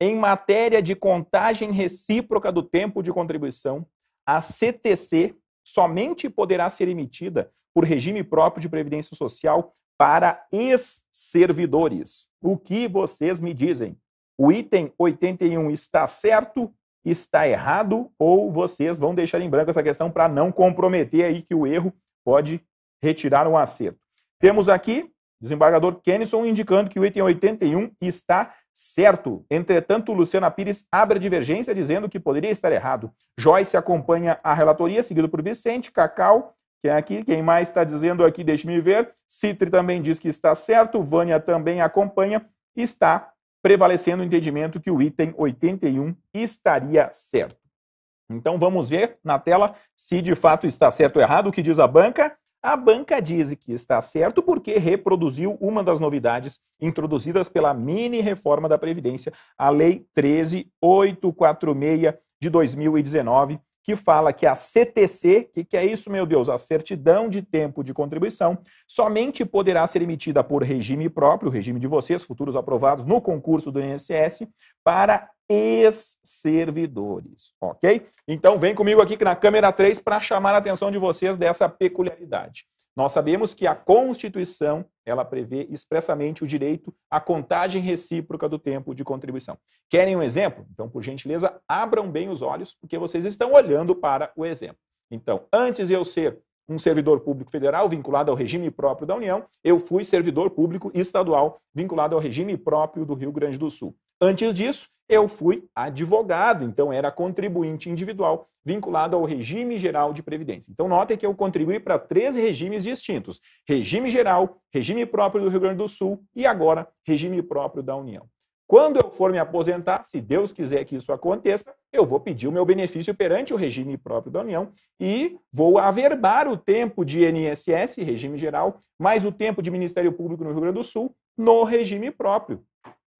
Em matéria de contagem recíproca do tempo de contribuição, a CTC somente poderá ser emitida por regime próprio de previdência social para ex-servidores. O que vocês me dizem? o item 81 está certo, está errado, ou vocês vão deixar em branco essa questão para não comprometer aí que o erro pode retirar um acerto. Temos aqui desembargador Kennison indicando que o item 81 está certo. Entretanto, Luciana Pires abre a divergência dizendo que poderia estar errado. Joyce acompanha a relatoria, seguido por Vicente, Cacau, quem é aqui, quem mais está dizendo aqui, deixe-me ver. Citri também diz que está certo, Vânia também acompanha, está prevalecendo o entendimento que o item 81 estaria certo. Então vamos ver na tela se de fato está certo ou errado o que diz a banca. A banca diz que está certo porque reproduziu uma das novidades introduzidas pela mini reforma da Previdência, a Lei 13846 de 2019, que fala que a CTC, que, que é isso, meu Deus, a certidão de tempo de contribuição, somente poderá ser emitida por regime próprio, regime de vocês, futuros aprovados no concurso do INSS, para ex-servidores, ok? Então vem comigo aqui na câmera 3 para chamar a atenção de vocês dessa peculiaridade. Nós sabemos que a Constituição, ela prevê expressamente o direito à contagem recíproca do tempo de contribuição. Querem um exemplo? Então, por gentileza, abram bem os olhos, porque vocês estão olhando para o exemplo. Então, antes de eu ser um servidor público federal vinculado ao regime próprio da União, eu fui servidor público estadual vinculado ao regime próprio do Rio Grande do Sul. Antes disso, eu fui advogado, então era contribuinte individual vinculado ao regime geral de previdência. Então, notem que eu contribuí para três regimes distintos: regime geral, regime próprio do Rio Grande do Sul e agora regime próprio da União. Quando eu for me aposentar, se Deus quiser que isso aconteça, eu vou pedir o meu benefício perante o regime próprio da União e vou averbar o tempo de INSS, regime geral, mais o tempo de Ministério Público no Rio Grande do Sul, no regime próprio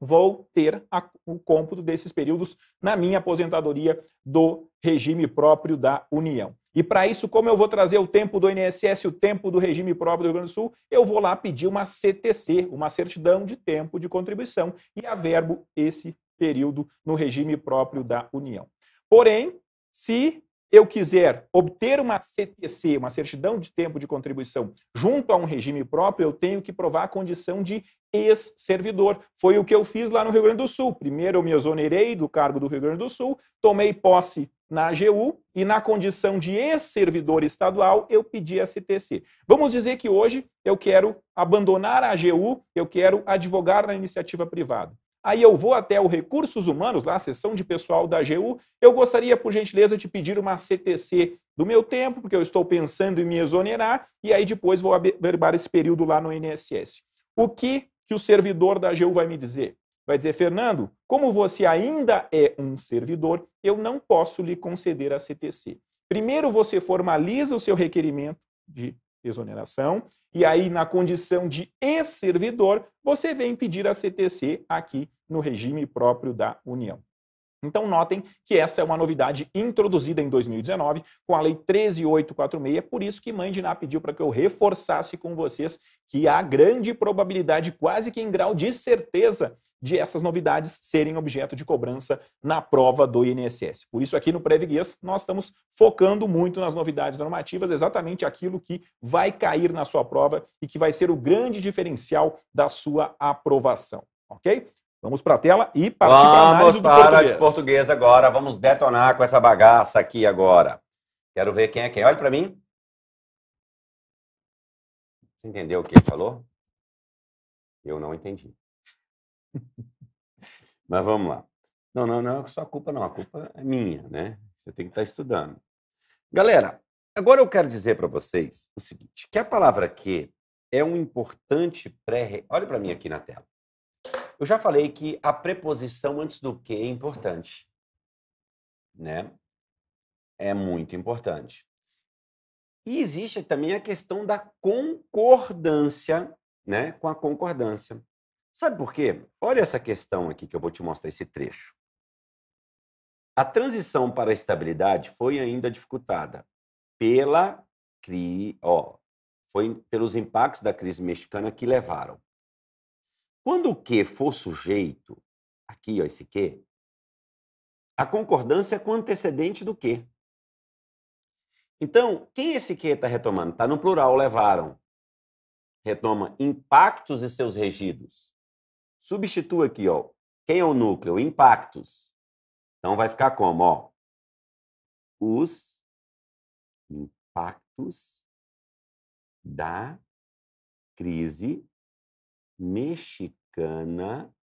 vou ter a, o cômputo desses períodos na minha aposentadoria do regime próprio da União. E para isso, como eu vou trazer o tempo do INSS, o tempo do regime próprio do Rio Grande do Sul, eu vou lá pedir uma CTC, uma certidão de tempo de contribuição, e averbo esse período no regime próprio da União. Porém, se eu quiser obter uma CTC, uma certidão de tempo de contribuição, junto a um regime próprio, eu tenho que provar a condição de ex-servidor. Foi o que eu fiz lá no Rio Grande do Sul. Primeiro eu me exonerei do cargo do Rio Grande do Sul, tomei posse na AGU e na condição de ex-servidor estadual eu pedi a CTC. Vamos dizer que hoje eu quero abandonar a AGU, eu quero advogar na iniciativa privada. Aí eu vou até o Recursos Humanos, lá, a sessão de pessoal da AGU. Eu gostaria, por gentileza, de pedir uma CTC do meu tempo, porque eu estou pensando em me exonerar, e aí depois vou averbar esse período lá no INSS. O que, que o servidor da AGU vai me dizer? Vai dizer, Fernando, como você ainda é um servidor, eu não posso lhe conceder a CTC. Primeiro, você formaliza o seu requerimento de exoneração. E aí, na condição de ex-servidor, você vem pedir a CTC aqui no regime próprio da União. Então, notem que essa é uma novidade introduzida em 2019 com a Lei 13846, por isso que Mãe pediu para que eu reforçasse com vocês que há grande probabilidade, quase que em grau de certeza, de essas novidades serem objeto de cobrança na prova do INSS. Por isso, aqui no Previguês, nós estamos focando muito nas novidades normativas, exatamente aquilo que vai cair na sua prova e que vai ser o grande diferencial da sua aprovação, ok? Vamos para a tela e partir para a análise do para português. de português agora. Vamos detonar com essa bagaça aqui agora. Quero ver quem é quem. Olha para mim. Você entendeu o que ele falou? Eu não entendi. Mas vamos lá. Não, não, não é só culpa, não. A culpa é minha, né? Você tem que estar tá estudando. Galera, agora eu quero dizer para vocês o seguinte: que a palavra que é um importante pré. Olha para mim aqui na tela. Eu já falei que a preposição antes do que é importante, né? É muito importante. E existe também a questão da concordância, né, com a concordância. Sabe por quê? Olha essa questão aqui que eu vou te mostrar, esse trecho. A transição para a estabilidade foi ainda dificultada pela cri... ó, foi pelos impactos da crise mexicana que levaram. Quando o que for sujeito, aqui ó, esse que, a concordância é com antecedente do que. Então, quem esse que está retomando? Está no plural, levaram. Retoma impactos e seus regidos. Substitua aqui, ó. Quem é o núcleo? Impactos. Então vai ficar como, ó. Os impactos da crise mexicana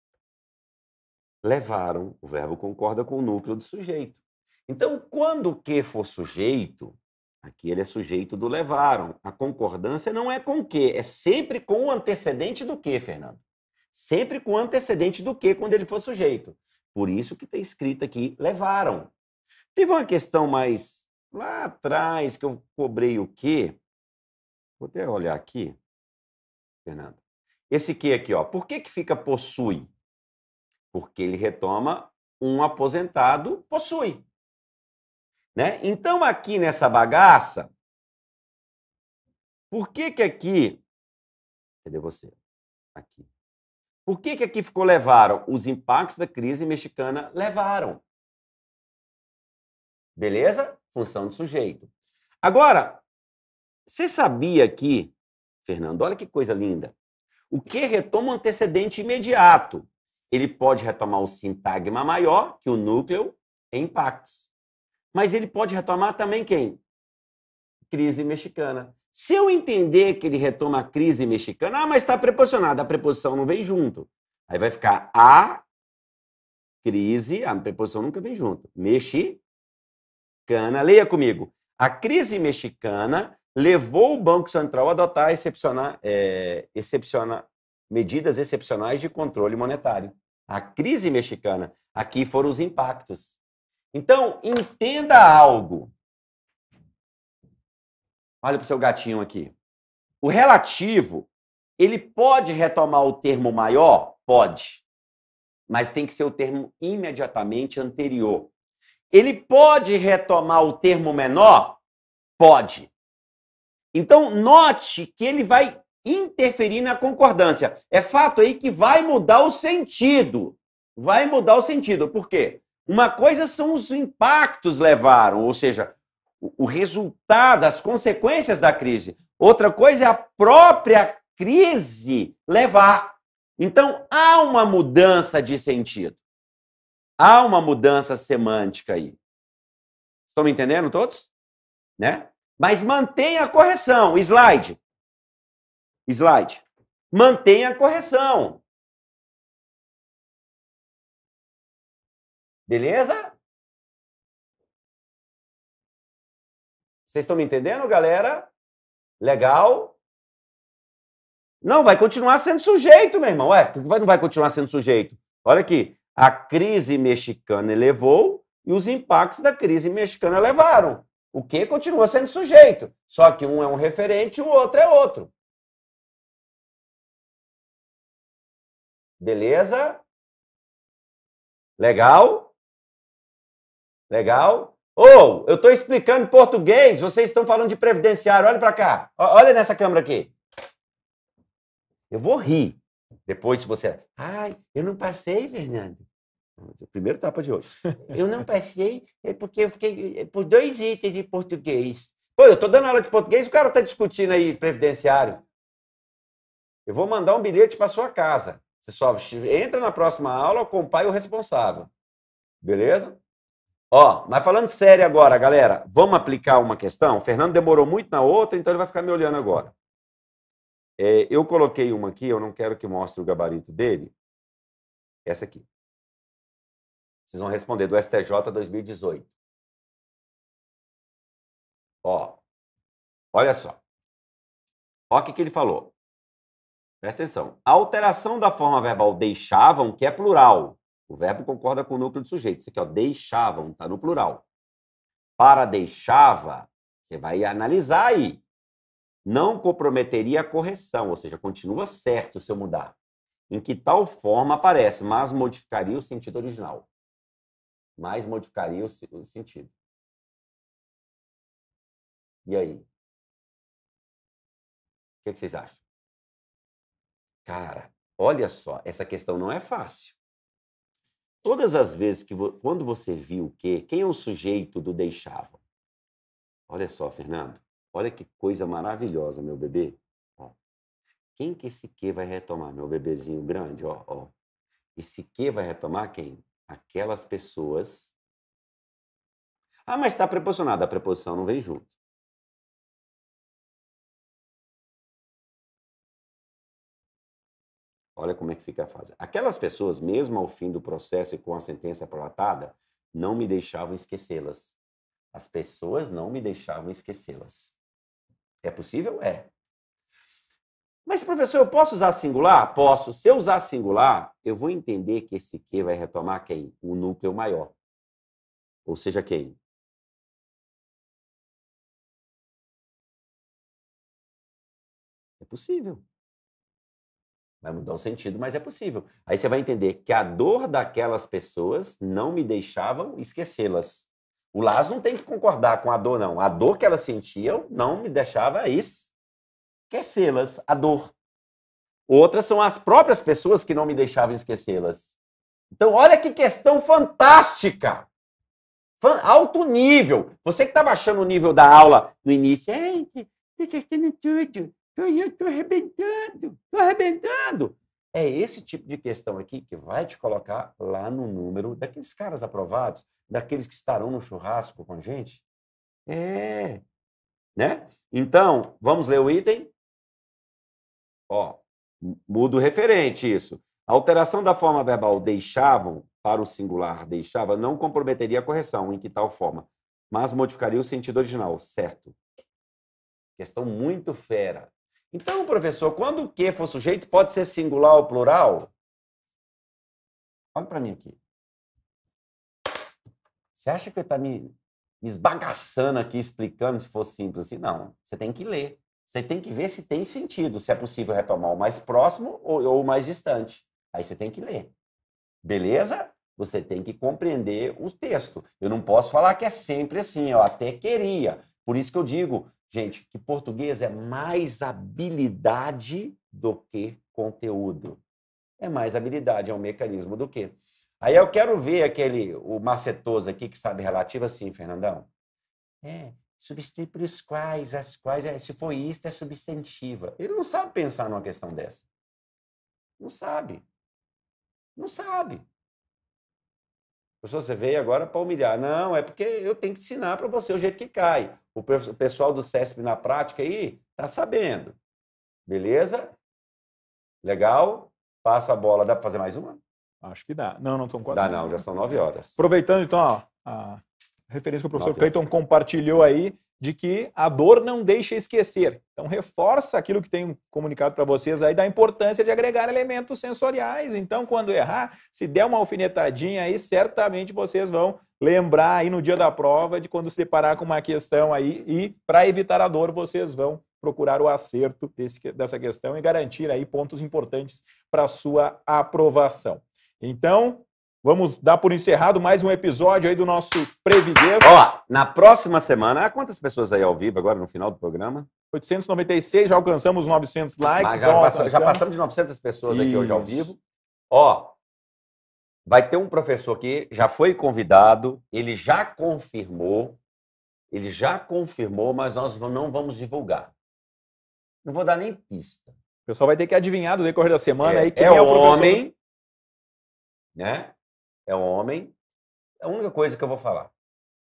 levaram, o verbo concorda com o núcleo do sujeito. Então, quando o que for sujeito, aqui ele é sujeito do levaram. A concordância não é com o que, é sempre com o antecedente do que, Fernando? sempre com antecedente do que quando ele for sujeito. Por isso que está escrito aqui, levaram. Teve uma questão mais lá atrás que eu cobrei o que? Vou até olhar aqui, Fernando. Esse que aqui, ó. Por que que fica possui? Porque ele retoma um aposentado possui. Né? Então aqui nessa bagaça, por que que aqui Cadê você? Aqui. Por que, que aqui ficou levaram? Os impactos da crise mexicana levaram. Beleza? Função de sujeito. Agora, você sabia que, Fernando, olha que coisa linda. O que retoma o antecedente imediato? Ele pode retomar o sintagma maior, que o núcleo, é impactos. Mas ele pode retomar também quem? Crise mexicana. Se eu entender que ele retoma a crise mexicana, ah, mas está preposicionado, a preposição não vem junto. Aí vai ficar a crise, a preposição nunca vem junto. Mexicana. Leia comigo. A crise mexicana levou o Banco Central a adotar excepcionar, é, excepciona, medidas excepcionais de controle monetário. A crise mexicana. Aqui foram os impactos. Então, entenda algo. Olha para o seu gatinho aqui. O relativo, ele pode retomar o termo maior? Pode. Mas tem que ser o termo imediatamente anterior. Ele pode retomar o termo menor? Pode. Então, note que ele vai interferir na concordância. É fato aí que vai mudar o sentido. Vai mudar o sentido. Por quê? Uma coisa são os impactos levaram, ou seja, o resultado, as consequências da crise. Outra coisa é a própria crise levar. Então, há uma mudança de sentido. Há uma mudança semântica aí. Estão me entendendo todos? Né? Mas mantenha a correção. Slide. Slide. Mantenha a correção. Beleza? Vocês estão me entendendo, galera? Legal? Não, vai continuar sendo sujeito, meu irmão. Ué, não vai continuar sendo sujeito. Olha aqui, a crise mexicana elevou e os impactos da crise mexicana elevaram. O que continua sendo sujeito. Só que um é um referente e o outro é outro. Beleza? Legal? Legal? Ou, oh, eu estou explicando português, vocês estão falando de previdenciário, olha para cá, olha nessa câmera aqui. Eu vou rir. Depois, se você. Ai, eu não passei, Fernando. É primeiro tapa de hoje. Eu não passei é porque eu fiquei é, por dois itens de português. Pô, eu estou dando aula de português, o cara está discutindo aí previdenciário. Eu vou mandar um bilhete para sua casa. Você só entra na próxima aula, acompanha o responsável. Beleza? Ó, mas falando sério agora, galera, vamos aplicar uma questão? O Fernando demorou muito na outra, então ele vai ficar me olhando agora. É, eu coloquei uma aqui, eu não quero que mostre o gabarito dele. Essa aqui. Vocês vão responder do STJ 2018. Ó, olha só. Ó, o que, que ele falou. Presta atenção. A alteração da forma verbal deixavam, que é plural, o verbo concorda com o núcleo do sujeito. Isso aqui, ó, deixavam, está no plural. Para deixava, você vai analisar aí. Não comprometeria a correção, ou seja, continua certo se eu mudar. Em que tal forma aparece, mas modificaria o sentido original. Mas modificaria o, sentido. E aí? O que, é que vocês acham? Cara, olha só, essa questão não é fácil. Todas as vezes que quando você viu o quê, quem é o sujeito do deixava? Olha só, Fernando, olha que coisa maravilhosa, meu bebê. Ó, quem que esse que vai retomar, meu bebezinho grande? Ó, ó. Esse que vai retomar quem? Aquelas pessoas. Ah, mas está preposicionado, a preposição não vem junto. Olha como é que fica a fase. Aquelas pessoas, mesmo ao fim do processo e com a sentença prolatada, não me deixavam esquecê-las. As pessoas não me deixavam esquecê-las. É possível? É. Mas, professor, eu posso usar singular? Posso. Se eu usar singular, eu vou entender que esse que vai retomar quem? O núcleo maior. Ou seja, quem? É possível. Vai mudar o sentido, mas é possível. Aí você vai entender que a dor daquelas pessoas não me deixavam esquecê-las. O Laz não tem que concordar com a dor, não. A dor que elas sentiam não me deixava esquecê-las, a dor. Outras são as próprias pessoas que não me deixavam esquecê-las. Então, olha que questão fantástica! Alto nível. Você que estava baixando o nível da aula no início, gente, estou tudo eu estou arrebentando, estou arrebentando. É esse tipo de questão aqui que vai te colocar lá no número daqueles caras aprovados, daqueles que estarão no churrasco com a gente. É. Né? Então, vamos ler o item? Ó, mudo referente isso. A alteração da forma verbal deixavam para o singular deixava não comprometeria a correção em que tal forma, mas modificaria o sentido original, certo? Questão muito fera. Então, professor, quando o que for sujeito, pode ser singular ou plural? Olha para mim aqui. Você acha que eu tá me esbagaçando aqui, explicando se for simples assim? Não, você tem que ler. Você tem que ver se tem sentido, se é possível retomar o mais próximo ou, ou o mais distante. Aí você tem que ler. Beleza? Você tem que compreender o texto. Eu não posso falar que é sempre assim, eu até queria. Por isso que eu digo, gente, que português é mais habilidade do que conteúdo. É mais habilidade, é um mecanismo do que. Aí eu quero ver aquele, o macetoso aqui que sabe relativo assim, Fernandão. É, substituir por os quais, as quais, é, se for isto, é substantiva. Ele não sabe pensar numa questão dessa. Não sabe. Não sabe. Pessoal, você veio agora para humilhar. Não, é porque eu tenho que ensinar para você o jeito que cai. O pessoal do CESP na prática aí está sabendo. Beleza? Legal? Passa a bola. Dá para fazer mais uma? Acho que dá. Não, não estão quase. Dá não, já são nove horas. Aproveitando então, ó, a referência que o professor Cleiton compartilhou aí, de que a dor não deixa esquecer. Então, reforça aquilo que tenho comunicado para vocês aí da importância de agregar elementos sensoriais. Então, quando errar, se der uma alfinetadinha aí, certamente vocês vão lembrar aí no dia da prova de quando se deparar com uma questão aí e, para evitar a dor, vocês vão procurar o acerto desse, dessa questão e garantir aí pontos importantes para sua aprovação. Então, Vamos dar por encerrado mais um episódio aí do nosso Previdência. Ó, na próxima semana, há quantas pessoas aí ao vivo agora no final do programa? 896, já alcançamos 900 likes. Mas já, então passa, já passamos de 900 pessoas Isso. aqui hoje ao vivo. Ó, vai ter um professor aqui. já foi convidado, ele já confirmou, ele já confirmou, mas nós não vamos divulgar. Não vou dar nem pista. O pessoal vai ter que adivinhar do decorrer da semana é, aí quem é, é o homem, professor... né? é homem. É a única coisa que eu vou falar.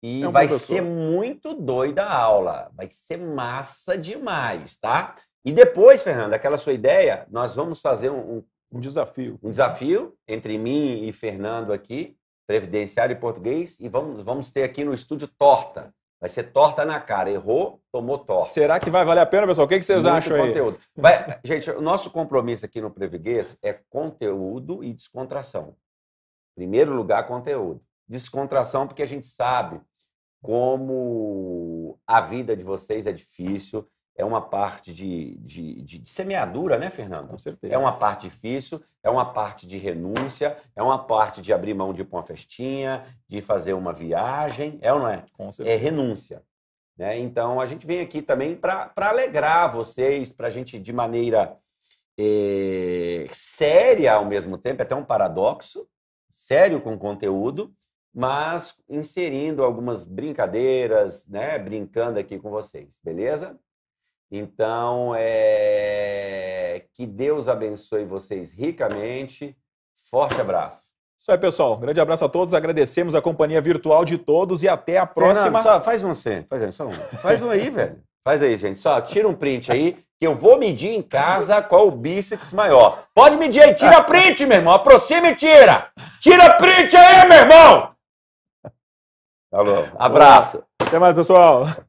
E é vai professor. ser muito doida a aula. Vai ser massa demais, tá? E depois, Fernando, aquela sua ideia, nós vamos fazer um, um, um desafio. Um desafio entre mim e Fernando aqui, previdenciário e português, e vamos, vamos ter aqui no estúdio torta. Vai ser torta na cara. Errou, tomou torta. Será que vai valer a pena, pessoal? O que, que vocês muito acham conteúdo. aí? Vai, gente, o nosso compromisso aqui no Previguês é conteúdo e descontração. Primeiro lugar, conteúdo. Descontração, porque a gente sabe como a vida de vocês é difícil, é uma parte de, de, de, de semeadura, né, Fernando? Com certeza. É uma parte difícil, é uma parte de renúncia, é uma parte de abrir mão de ir uma festinha, de fazer uma viagem, é ou não é? Com é certeza. É renúncia. Né? Então, a gente vem aqui também para alegrar vocês, para a gente, de maneira é, séria ao mesmo tempo, é até um paradoxo, sério com o conteúdo, mas inserindo algumas brincadeiras, né? Brincando aqui com vocês, beleza? Então, é... que Deus abençoe vocês ricamente. Forte abraço. Isso aí, pessoal. Grande abraço a todos. Agradecemos a companhia virtual de todos e até a próxima. Fernando, só faz um, faz um, só um. Faz um aí, velho. Faz aí, gente. Só tira um print aí que eu vou medir em casa qual o bíceps maior. Pode medir aí, tira print, meu irmão. Aproxima e tira. Tira print aí, meu irmão. Tá bom. Abraço. Até mais, pessoal.